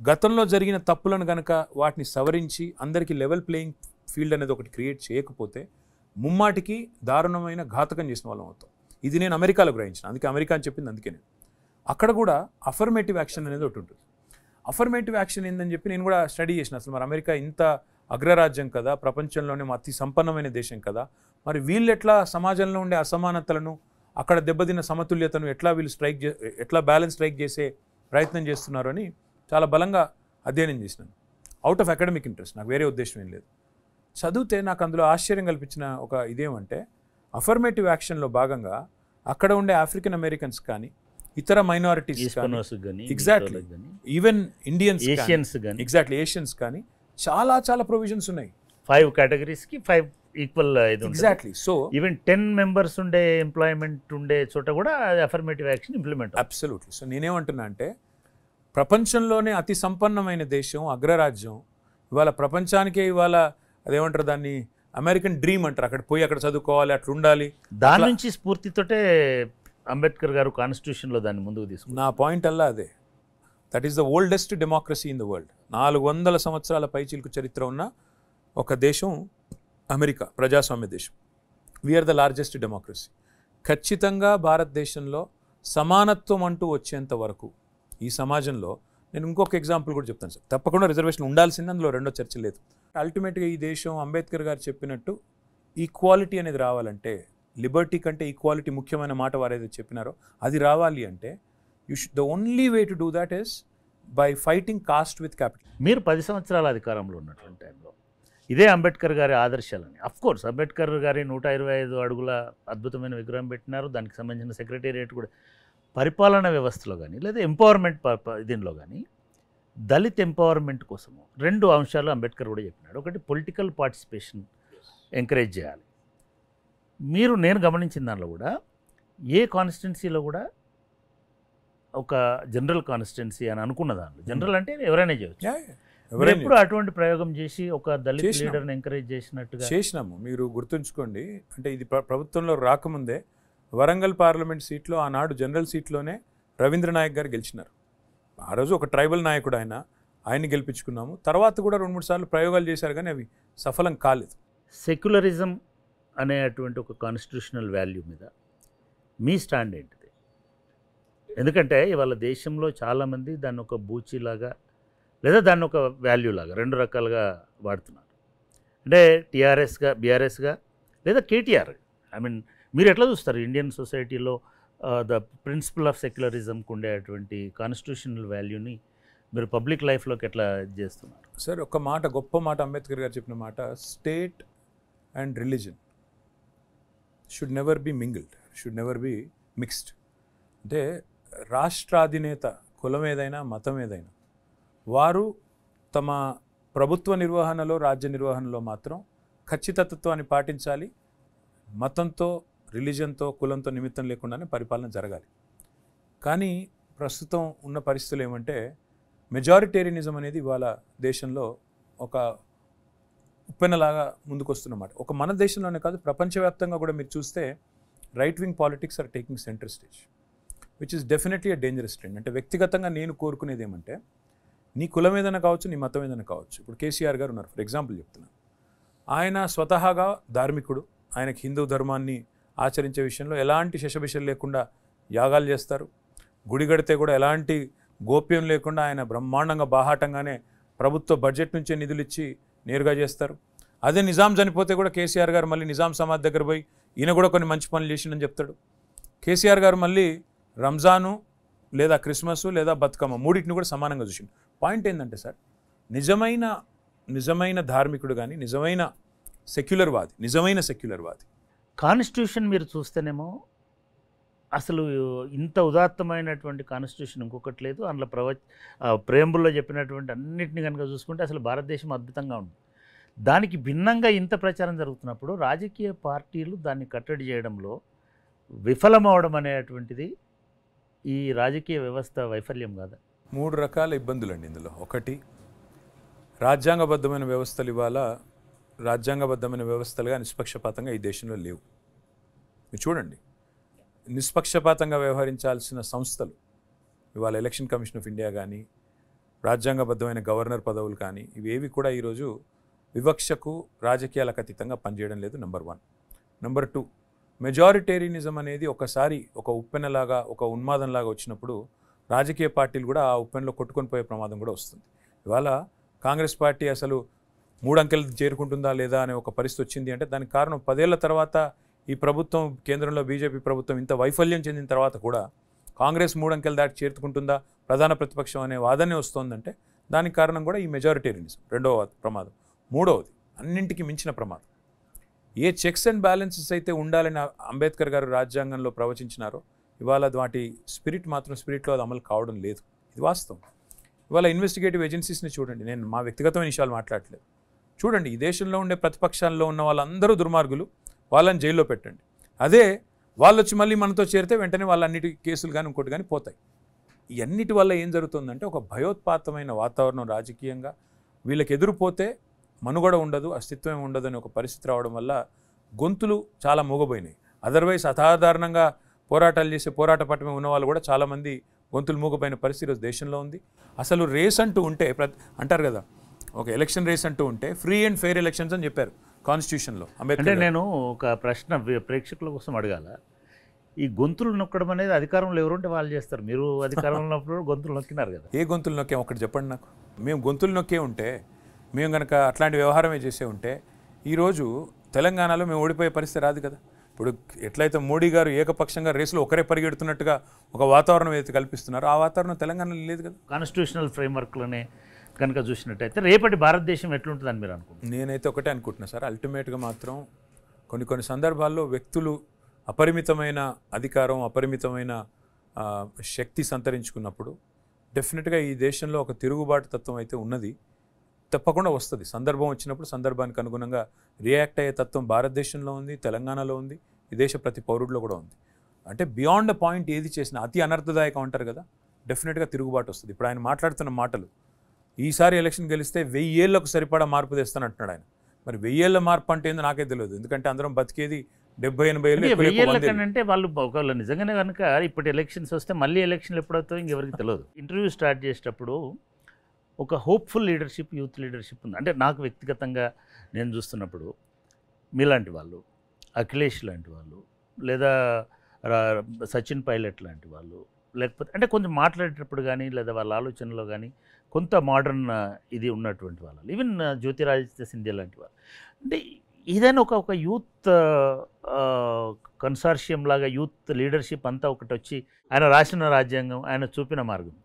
గతంలో జరిగిన తప్పులను కనుక వాటిని సవరించి అందరికీ లెవెల్ ప్లేయింగ్ ఫీల్డ్ అనేది ఒకటి క్రియేట్ చేయకపోతే ముమ్మాటికి దారుణమైన ఘాతకం చేసిన వాళ్ళం అవుతాం ఇది నేను అమెరికాలో గ్రహించిన అందుకే అమెరికా అని చెప్పింది అందుకే నేను అక్కడ కూడా అఫర్మేటివ్ యాక్షన్ అనేది ఒకటి ఉంటుంది అఫర్మేటివ్ యాక్షన్ ఏందని చెప్పి నేను కూడా స్టడీ చేసిన అసలు మరి అమెరికా ఇంత అగ్రరాజ్యం కదా ప్రపంచంలోనే అతి సంపన్నమైన దేశం కదా మరి వీళ్ళు ఎట్లా సమాజంలో ఉండే అసమానతలను అక్కడ దెబ్బతిన్న సమతుల్యతను ఎట్లా వీళ్ళు స్ట్రైక్ ఎట్లా బ్యాలెన్స్ స్ట్రైక్ చేసే ప్రయత్నం చేస్తున్నారు అని చాలా బలంగా అధ్యయనం చేసినాను అవుట్ ఆఫ్ అకాడమిక్ ఇంట్రెస్ట్ నాకు వేరే ఉద్దేశం ఏం లేదు చదివితే నాకు అందులో ఆశ్చర్యం కల్పించిన ఒక ఇదేమంటే అఫర్మేటివ్ యాక్షన్లో భాగంగా అక్కడ ఉండే ఆఫ్రికన్ అమెరికన్స్ కానీ ఇతర minorities exactly even Indians Asians కానీ ఎగ్జాక్ట్లీ ఏషియన్స్ కానీ చాలా చాలా ప్రొవిజన్స్ ఉన్నాయి ఫైవ్ కేటగిరీస్కి ఫైవ్ ఈక్వల్ ఇది exactly so even ten members ఉండే ఎంప్లాయ్మెంట్ ఉండే చోట కూడా affirmative action implement absolutely so నేనేమంటున్నా అంటే ప్రపంచంలోనే అతి సంపన్నమైన దేశం అగ్రరాజ్యం ఇవాళ ప్రపంచానికే ఇవాళ అదేమంటారు దాన్ని అమెరికన్ డ్రీమ్ అంటారు అక్కడ పోయి అక్కడ చదువుకోవాలి అట్లా ఉండాలి దాని నుంచి స్ఫూర్తితోటే అంబేద్కర్ గారు కాన్స్టిట్యూషన్లో దాన్ని ముందుకు తీసుకు నా పాయింట్ అల్లా అదే that is the oldest democracy in the world నాలుగు వందల సంవత్సరాల పైచీలకు చరిత్ర ఉన్న ఒక దేశం అమెరికా ప్రజాస్వామ్య దేశం వీఆర్ ద లార్జెస్ట్ డెమోక్రసీ ఖచ్చితంగా భారతదేశంలో సమానత్వం అంటూ వచ్చేంత వరకు ఈ సమాజంలో నేను ఇంకొక ఎగ్జాంపుల్ కూడా చెప్తాను సార్ తప్పకుండా రిజర్వేషన్ ఉండాల్సిందే అందులో రెండో చర్చ లేదు అల్టిమేట్గా ఈ దేశం అంబేద్కర్ గారు చెప్పినట్టు ఈక్వాలిటీ అనేది రావాలంటే లిబర్టీ కంటే ఈక్వాలిటీ ముఖ్యమైన మాట వారు ఏదైతే చెప్పినారో అది రావాలి అంటే you should the only way to do that is by fighting caste with capital మీరు పది సంవత్సరాల అధికారంలో ఉన్నటువంటి టైంలో ఇదే అంబేద్కర్ గారి ఆదర్శాలని కోర్స్ అంబేద్కర్ గారి నూట ఇరవై ఐదు అడుగుల అద్భుతమైన విగ్రహం పెట్టినారు దానికి సంబంధించిన సెక్రటేరియట్ కూడా పరిపాలన వ్యవస్థలో కానీ లేదా ఎంపవర్మెంట్ దీనిలో కానీ దళిత్ ఎంపవర్మెంట్ కోసము రెండు అంశాలు అంబేద్కర్ కూడా చెప్పినాడు ఒకటి పొలిటికల్ పార్టిసిపేషన్ ఎంకరేజ్ చేయాలి మీరు నేను గమనించిన దానిలో కూడా ఏ కాన్స్టిట్యున్సీలో కూడా ఒక జనరల్ కాన్స్టిట్యున్సీ అని అనుకున్న దానిలో జనరల్ hmm. అంటే ఎవరైనా చేయవచ్చు ఎప్పుడు అటువంటి ప్రయోగం చేసి ఒక దళిత లీడర్ని ఎంకరేజ్ చేసినట్టుగా చేసినాము మీరు గుర్తుంచుకోండి అంటే ఇది ప్రభుత్వంలో రాకముందే వరంగల్ పార్లమెంట్ సీట్లో ఆనాడు జనరల్ సీట్లోనే రవీంద్రనాయక్ గారు గెలిచినారు ఆ రోజు ఒక ట్రైబల్ నాయకుడు ఆయన ఆయన్ని గెలిపించుకున్నాము తర్వాత కూడా రెండు మూడు సార్లు ప్రయోగాలు చేశారు కానీ అవి సఫలం కాలేదు సెక్యులరిజం అనే అటువంటి ఒక కాన్స్టిట్యూషనల్ వాల్యూ మీద మీ స్టాండ్ ఏంటిది ఎందుకంటే ఇవాళ దేశంలో చాలామంది దాన్ని ఒక బూచిలాగా లేదా దాన్ని ఒక వాల్యూ లాగా రెండు రకాలుగా వాడుతున్నారు అంటే టీఆర్ఎస్గా బీఆర్ఎస్గా లేదా కేటీఆర్ ఐ మీన్ మీరు ఎట్లా చూస్తారు ఇండియన్ సొసైటీలో ద ప్రిన్సిపల్ ఆఫ్ సెక్యులరిజంకు ఉండేటువంటి కాన్స్టిట్యూషనల్ వాల్యూని మీరు పబ్లిక్ లైఫ్లోకి ఎట్లా చేస్తున్నారు సార్ ఒక మాట గొప్ప మాట అంబేద్కర్ గారు చెప్పిన మాట state and religion should never be mingled should never be mixed అంటే రాష్ట్రాధినేత కులం ఏదైనా మతం ఏదైనా వారు తమ ప్రభుత్వ నిర్వహణలో రాజ్య నిర్వహణలో మాత్రం ఖచ్చితత్వాన్ని పాటించాలి మతంతో రిలీజన్తో కులంతో నిమిత్తం లేకుండానే పరిపాలన జరగాలి కానీ ప్రస్తుతం ఉన్న పరిస్థితులు ఏమంటే మెజారిటేరియనిజం అనేది ఇవాళ దేశంలో ఒక ఉప్పెనలాగా ముందుకొస్తున్నమాట ఒక మన దేశంలోనే కాదు ప్రపంచవ్యాప్తంగా కూడా మీరు చూస్తే right wing politics are taking centre stage which is definitely a dangerous trend అంటే వ్యక్తిగతంగా నేను కోరుకునేది ఏమంటే నీ కులం ఏదైనా కావచ్చు నీ మతం ఏదైనా కావచ్చు ఇప్పుడు కేసీఆర్ గారు ఉన్నారు ఫర్ ఎగ్జాంపుల్ చెప్తున్నాను ఆయన స్వతహాగా ధార్మికుడు ఆయనకు హిందూ ధర్మాన్ని ఆచరించే విషయంలో ఎలాంటి శశభిషలు లేకుండా యాగాలు చేస్తారు గుడి గడితే కూడా ఎలాంటి గోప్యం లేకుండా ఆయన బ్రహ్మాండంగా బాహాటంగానే ప్రభుత్వ బడ్జెట్ నుంచే నిధులు ఇచ్చి నేరుగా చేస్తారు అదే నిజాం చనిపోతే కూడా కేసీఆర్ గారు మళ్ళీ నిజాం సమాజ్ దగ్గర పోయి ఈయన కూడా కొన్ని మంచి పనులు చేసిందని చెప్తాడు కేసీఆర్ గారు మళ్ళీ రంజాను లేదా క్రిస్మస్ లేదా బతుకమ్మ మూడింటిని కూడా సమానంగా చూసిండు పాయింట్ ఏంటంటే సార్ నిజమైన నిజమైన ధార్మికుడు కానీ నిజమైన సెక్యులర్ వాది నిజమైన సెక్యులర్ వాది కాన్స్టిట్యూషన్ మీరు చూస్తేనేమో అసలు ఇంత ఉదాత్తమైనటువంటి కాన్స్టిట్యూషన్ ఇంకొకటి లేదు అందులో ప్రవ ప్రేమ్లో చెప్పినటువంటి అన్నింటిని కనుక చూసుకుంటే అసలు భారతదేశం అద్భుతంగా ఉంది దానికి భిన్నంగా ఇంత ప్రచారం జరుగుతున్నప్పుడు రాజకీయ పార్టీలు దాన్ని కట్టడి చేయడంలో విఫలమవడం అనేటువంటిది ఈ రాజకీయ వ్యవస్థ వైఫల్యం కాదా మూడు రకాల ఇబ్బందులు అండి ఇందులో ఒకటి రాజ్యాంగబద్ధమైన వ్యవస్థలు ఇవాళ రాజ్యాంగబద్ధమైన వ్యవస్థలుగా నిష్పక్షపాతంగా ఈ దేశంలో లేవు మీరు చూడండి నిష్పక్షపాతంగా వ్యవహరించాల్సిన సంస్థలు ఇవాళ ఎలక్షన్ కమిషన్ ఆఫ్ ఇండియా కానీ రాజ్యాంగబద్ధమైన గవర్నర్ పదవులు కానీ ఇవేవి కూడా ఈరోజు వివక్షకు రాజకీయాలకు అతీతంగా పనిచేయడం లేదు number one number two majoritarianism అనేది ఒకసారి ఒక ఉప్పెనలాగా ఒక ఉన్మాదంలాగా వచ్చినప్పుడు రాజకీయ పార్టీలు కూడా ఆ ఉప్పెన్లో కొట్టుకొని పోయే ప్రమాదం కూడా వస్తుంది ఇవాళ కాంగ్రెస్ పార్టీ అసలు మూడు అంకెలు చేరుకుంటుందా లేదా అనే ఒక పరిస్థితి వచ్చింది అంటే దానికి కారణం పదేళ్ల తర్వాత ఈ ప్రభుత్వం కేంద్రంలో బీజేపీ ప్రభుత్వం ఇంత వైఫల్యం చెందిన తర్వాత కూడా కాంగ్రెస్ మూడు అంకెలు దాటి చేరుకుంటుందా ప్రధాన ప్రతిపక్షం అనే వాదనే వస్తోందంటే దానికి కారణం కూడా ఈ మెజారిటేరియనిజం రెండవ ప్రమాదం మూడవది అన్నింటికి మించిన ప్రమాదం ఏ చెక్స్ అండ్ బ్యాలెన్సెస్ అయితే ఉండాలని అంబేద్కర్ గారు రాజ్యాంగంలో ప్రవచించినారో ఇవాళ వాటి స్పిరిట్ మాత్రం స్పిరిట్లో అది అమలు కావడం లేదు ఇది వాస్తవం ఇవాళ ఇన్వెస్టిగేటివ్ ఏజెన్సీస్ని చూడండి నేను మా వ్యక్తిగతమైన విషయాలు మాట్లాడలేదు చూడండి ఈ దేశంలో ఉండే ప్రతిపక్షాల్లో ఉన్న వాళ్ళందరూ దుర్మార్గులు వాళ్ళని జైల్లో పెట్టండి అదే వాళ్ళు వచ్చి మళ్ళీ మనతో చేరితే వెంటనే వాళ్ళన్నిటి కేసులు కానీ ఇంకోటి కానీ పోతాయి ఇవన్నిటి వల్ల ఏం జరుగుతుందంటే ఒక భయోత్పాతమైన వాతావరణం రాజకీయంగా వీళ్ళకి ఎదురుపోతే మనుగడ ఉండదు అస్తిత్వం ఉండదు అనే ఒక పరిస్థితి రావడం వల్ల గొంతులు చాలా మూగబోయినాయి అదర్వైజ్ అసాధారణంగా పోరాటాలు చేసే పోరాట పట్టమే ఉన్నవాళ్ళు కూడా చాలామంది గొంతులు మూగపోయిన పరిస్థితి ఈరోజు దేశంలో ఉంది అసలు రేస్ అంటూ ఉంటే అంటారు కదా ఒక ఎలక్షన్ రేస్ అంటూ ఉంటే ఫ్రీ అండ్ ఫెయిర్ ఎలక్షన్స్ అని చెప్పారు కాన్స్టిట్యూషన్లో అంటే నేను ఒక ప్రశ్న ప్రేక్షకుల కోసం అడగాల ఈ గొంతులు నొక్కడం అనేది అధికారంలో ఎవరుంటే వాళ్ళు చేస్తారు మీరు అధికారంలో ఉన్నప్పుడు గొంతులు నొక్కినారు కదా ఏ గొంతులు నొక్కాం ఒకటి చెప్పండి నాకు మేము గొంతులు నొక్కే ఉంటే మేము కనుక అట్లాంటి వ్యవహారమే చేసే ఉంటే ఈరోజు తెలంగాణలో మేము ఓడిపోయే పరిస్థితి రాదు కదా ఇప్పుడు ఎట్లయితే మోడీ గారు ఏకపక్షంగా రేసులో ఒకరే పరిగెడుతున్నట్టుగా ఒక వాతావరణం ఏదైతే కల్పిస్తున్నారో ఆ వాతావరణం తెలంగాణలో లేదు కదా కాన్స్టిట్యూషనల్ ఫ్రేమ్వర్క్లోనే కనుక చూసినట్టయితే రేపటి భారతదేశం ఎట్లుంటుందని మీరు అనుకుంటున్నారు నేనైతే ఒకటే అనుకుంటున్నా సార్ అల్టిమేట్గా మాత్రం కొన్ని కొన్ని సందర్భాల్లో వ్యక్తులు అపరిమితమైన అధికారం అపరిమితమైన శక్తి సంతరించుకున్నప్పుడు డెఫినెట్గా ఈ దేశంలో ఒక తిరుగుబాటు తత్వం అయితే ఉన్నది తప్పకుండా వస్తుంది సందర్భం వచ్చినప్పుడు సందర్భానికి అనుగుణంగా రియాక్ట్ అయ్యే తత్వం భారతదేశంలో ఉంది తెలంగాణలో ఉంది ఈ దేశ ప్రతి పౌరుడిలో కూడా ఉంది అంటే బియాండ్ పాయింట్ ఏది చేసినా అతి అనర్థదాయకం అంటారు కదా డెఫినెట్గా తిరుగుబాటు వస్తుంది ఇప్పుడు ఆయన మాట్లాడుతున్న మాటలు ఈసారి ఎలక్షన్ గెలిస్తే వెయ్యి ఏళ్ళకు సరిపడా మార్పు అంటున్నాడు ఆయన మరి వెయ్యి ఏళ్ళ మార్పు అంటే ఏందో నాకే తెలియదు ఎందుకంటే అందరం బతికేది డెబ్బై ఎనభై ఏళ్ళు అంటే వాళ్ళు ఒకవేళ నిజంగానే కనుక ఇప్పుడు ఎలక్షన్స్ వస్తే మళ్ళీ ఎలక్షన్లు ఎప్పుడవుతాయో ఇంకెవరికి తెలియదు ఇంటర్వ్యూ స్టార్ట్ చేసేటప్పుడు ఒక హోప్ఫుల్ లీడర్షిప్ యూత్ లీడర్షిప్ ఉంది అంటే నాకు వ్యక్తిగతంగా నేను చూస్తున్నప్పుడు మీలాంటి వాళ్ళు అఖిలేష్ లాంటి వాళ్ళు లేదా సచిన్ పైలట్ లాంటి వాళ్ళు లేకపోతే అంటే కొంచెం మాట్లాడేటప్పుడు కానీ లేదా వాళ్ళ ఆలోచనలో కానీ కొంత మోడర్న్ ఇది ఉన్నటువంటి వాళ్ళు ఈవెన్ జ్యోతిరాజిత్య సింధియా లాంటి వాళ్ళు అంటే ఏదైనా ఒక ఒక యూత్ కన్సార్షియం లాగా యూత్ లీడర్షిప్ అంతా ఒకటి వచ్చి ఆయన రాసిన రాజ్యాంగం ఆయన చూపిన మార్గం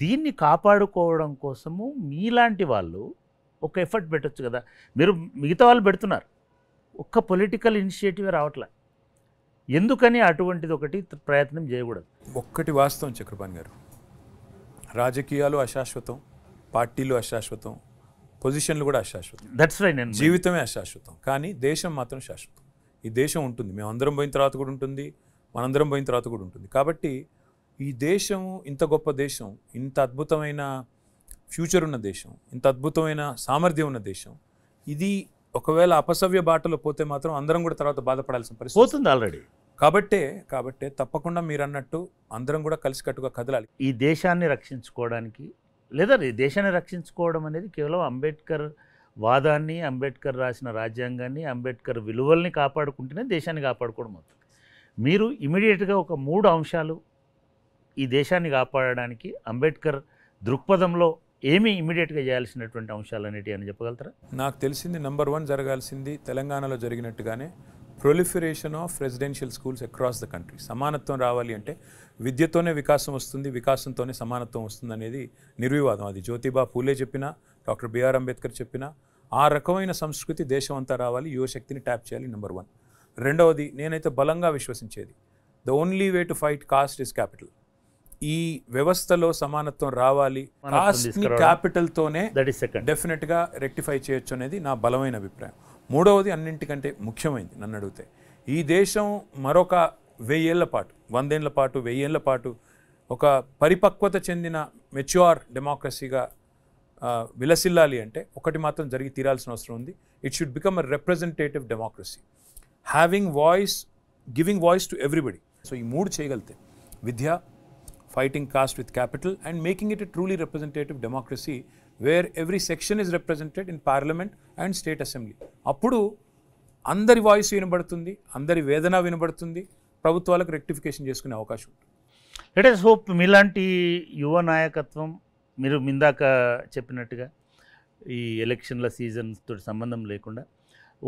దీన్ని కాపాడుకోవడం కోసము మీలాంటి వాళ్ళు ఒక ఎఫర్ట్ పెట్టచ్చు కదా మీరు మిగతా వాళ్ళు పెడుతున్నారు ఒక్క పొలిటికల్ ఇనిషియేటివ్ రావట్లే ఎందుకని అటువంటిది ఒకటి ప్రయత్నం చేయకూడదు ఒక్కటి వాస్తవం చక్రపాణి గారు రాజకీయాలు అశాశ్వతం పార్టీలు అశాశ్వతం పొజిషన్లు కూడా అశాశ్వతం దట్స్ రైట్ నేను జీవితమే అశాశ్వతం కానీ దేశం మాత్రం శాశ్వతం ఈ దేశం ఉంటుంది మేమందరం పోయిన తర్వాత కూడా ఉంటుంది మనందరం పోయిన తర్వాత కూడా ఉంటుంది కాబట్టి ఈ దేశం ఇంత గొప్ప దేశం ఇంత అద్భుతమైన ఫ్యూచర్ ఉన్న దేశం ఇంత అద్భుతమైన సామర్థ్యం ఉన్న దేశం ఇది ఒకవేళ అపసవ్య బాటలో పోతే మాత్రం అందరం కూడా తర్వాత బాధపడాల్సిన పరిస్థితి పోతుంది ఆల్రెడీ కాబట్టే కాబట్టే తప్పకుండా మీరు అన్నట్టు అందరం కూడా కలిసికట్టుగా కదలాలి ఈ దేశాన్ని రక్షించుకోవడానికి లేదా ఈ దేశాన్ని రక్షించుకోవడం అనేది కేవలం అంబేద్కర్ వాదాన్ని అంబేద్కర్ రాసిన రాజ్యాంగాన్ని అంబేద్కర్ విలువల్ని కాపాడుకుంటేనే దేశాన్ని కాపాడుకోవడం అవుతుంది మీరు ఇమీడియట్గా ఒక మూడు అంశాలు ఈ దేశాన్ని కాపాడడానికి అంబేద్కర్ దృక్పథంలో ఏమి ఇమీడియట్గా చేయాల్సినటువంటి అంశాలు అనేటివి అని చెప్పగలుగుతారా నాకు తెలిసింది నెంబర్ వన్ జరగాల్సింది తెలంగాణలో జరిగినట్టుగానే proliferation of residential schools across the country సమానత్వం రావాలి అంటే విద్యతోనే వికాసం వస్తుంది వికాసంతోనే సమానత్వం వస్తుంది అనేది నిర్వివాదం అది జ్యోతిబా పూలే చెప్పినా డాక్టర్ బిఆర్ అంబేద్కర్ చెప్పినా ఆ రకమైన సంస్కృతి దేశం అంతా రావాలి యువశక్తిని ట్యాప్ చేయాలి నెంబర్ వన్ రెండవది నేనైతే బలంగా విశ్వసించేది the only way to fight caste is capital ఈ వ్యవస్థలో సమానత్వం రావాలి తోనే క్యాపిటల్తోనే డెఫినెట్గా రెక్టిఫై చేయొచ్చు అనేది నా బలమైన అభిప్రాయం మూడవది అన్నింటికంటే ముఖ్యమైనది నన్ను అడిగితే ఈ దేశం మరొక వెయ్యేళ్ల పాటు వందేళ్ల పాటు వెయ్యేళ్ల పాటు ఒక పరిపక్వత చెందిన మెచ్యూర్ డెమోక్రసీగా విలసిల్లాలి అంటే ఒకటి మాత్రం జరిగి తీరాల్సిన అవసరం ఉంది it should become a representative democracy having voice giving voice to everybody so ఈ మూడు చేయగలితే విద్య fighting caste with capital and making it a truly representative democracy where every section is represented in parliament and state assembly. అప్పుడు అందరి voice వినబడుతుంది అందరి వేదన వినబడుతుంది ప్రభుత్వాలకు rectification చేసుకునే అవకాశం ఉంటుంది లెటెస్ హోప్ మీలాంటి యువ నాయకత్వం మీరు ఇందాక చెప్పినట్టుగా ఈ ఎలక్షన్ల సీజన్స్తో సంబంధం లేకుండా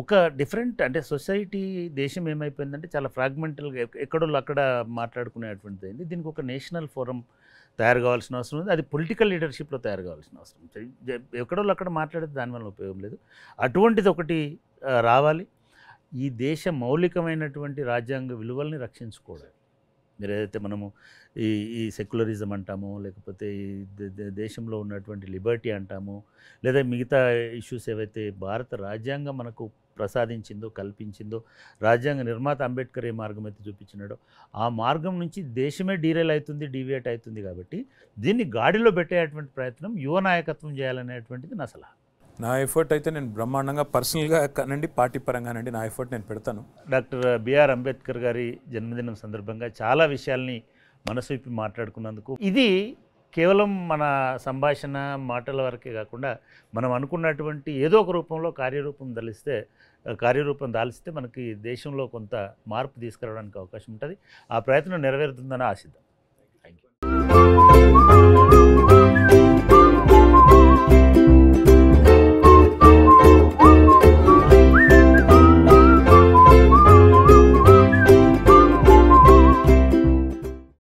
ఒక డిఫరెంట్ అంటే సొసైటీ దేశం ఏమైపోయిందంటే చాలా ఫ్రాగ్మెంటల్గా ఎక్కడోళ్ళు అక్కడ మాట్లాడుకునేటువంటిది అయింది దీనికి ఒక నేషనల్ ఫోరం తయారు కావాల్సిన అవసరం ఉంది అది పొలిటికల్ లీడర్షిప్లో తయారు కావాల్సిన అవసరం ఎక్కడోళ్ళు అక్కడ మాట్లాడితే దానివల్ల ఉపయోగం లేదు అటువంటిది ఒకటి రావాలి ఈ దేశ మౌలికమైనటువంటి రాజ్యాంగ విలువల్ని రక్షించుకోవడం మీరు ఏదైతే మనము ఈ ఈ సెక్యులరిజం అంటామో లేకపోతే ఈ దేశంలో ఉన్నటువంటి లిబర్టీ అంటామో లేదా మిగతా ఇష్యూస్ ఏవైతే భారత రాజ్యాంగం మనకు ప్రసాదించిందో కల్పించిందో రాజ్యాంగ నిర్మాత అంబేద్కర్ ఏ మార్గం అయితే చూపించినాడో ఆ మార్గం నుంచి దేశమే డీరేల్ అవుతుంది డీవియేట్ అవుతుంది కాబట్టి దీన్ని గాడిలో పెట్టేటువంటి ప్రయత్నం యువ నాయకత్వం చేయాలనేటువంటిది నా సలహా నా ఎఫర్ట్ అయితే నేను బ్రహ్మాండంగా పర్సనల్గా కానండి పార్టీ పరంగానండి నా ఎఫర్ట్ నేను పెడతాను డాక్టర్ బిఆర్ అంబేద్కర్ గారి జన్మదినం సందర్భంగా చాలా విషయాల్ని మనసు విప్పి మాట్లాడుకున్నందుకు ఇది కేవలం మన సంభాషణ మాటల వరకే కాకుండా మనం అనుకున్నటువంటి ఏదో ఒక రూపంలో కార్యరూపం దలిస్తే కార్యరూపం దాలిస్తే మనకి దేశంలో కొంత మార్పు తీసుకురావడానికి అవకాశం ఉంటుంది ఆ ప్రయత్నం నెరవేరుతుందని ఆశిద్దాం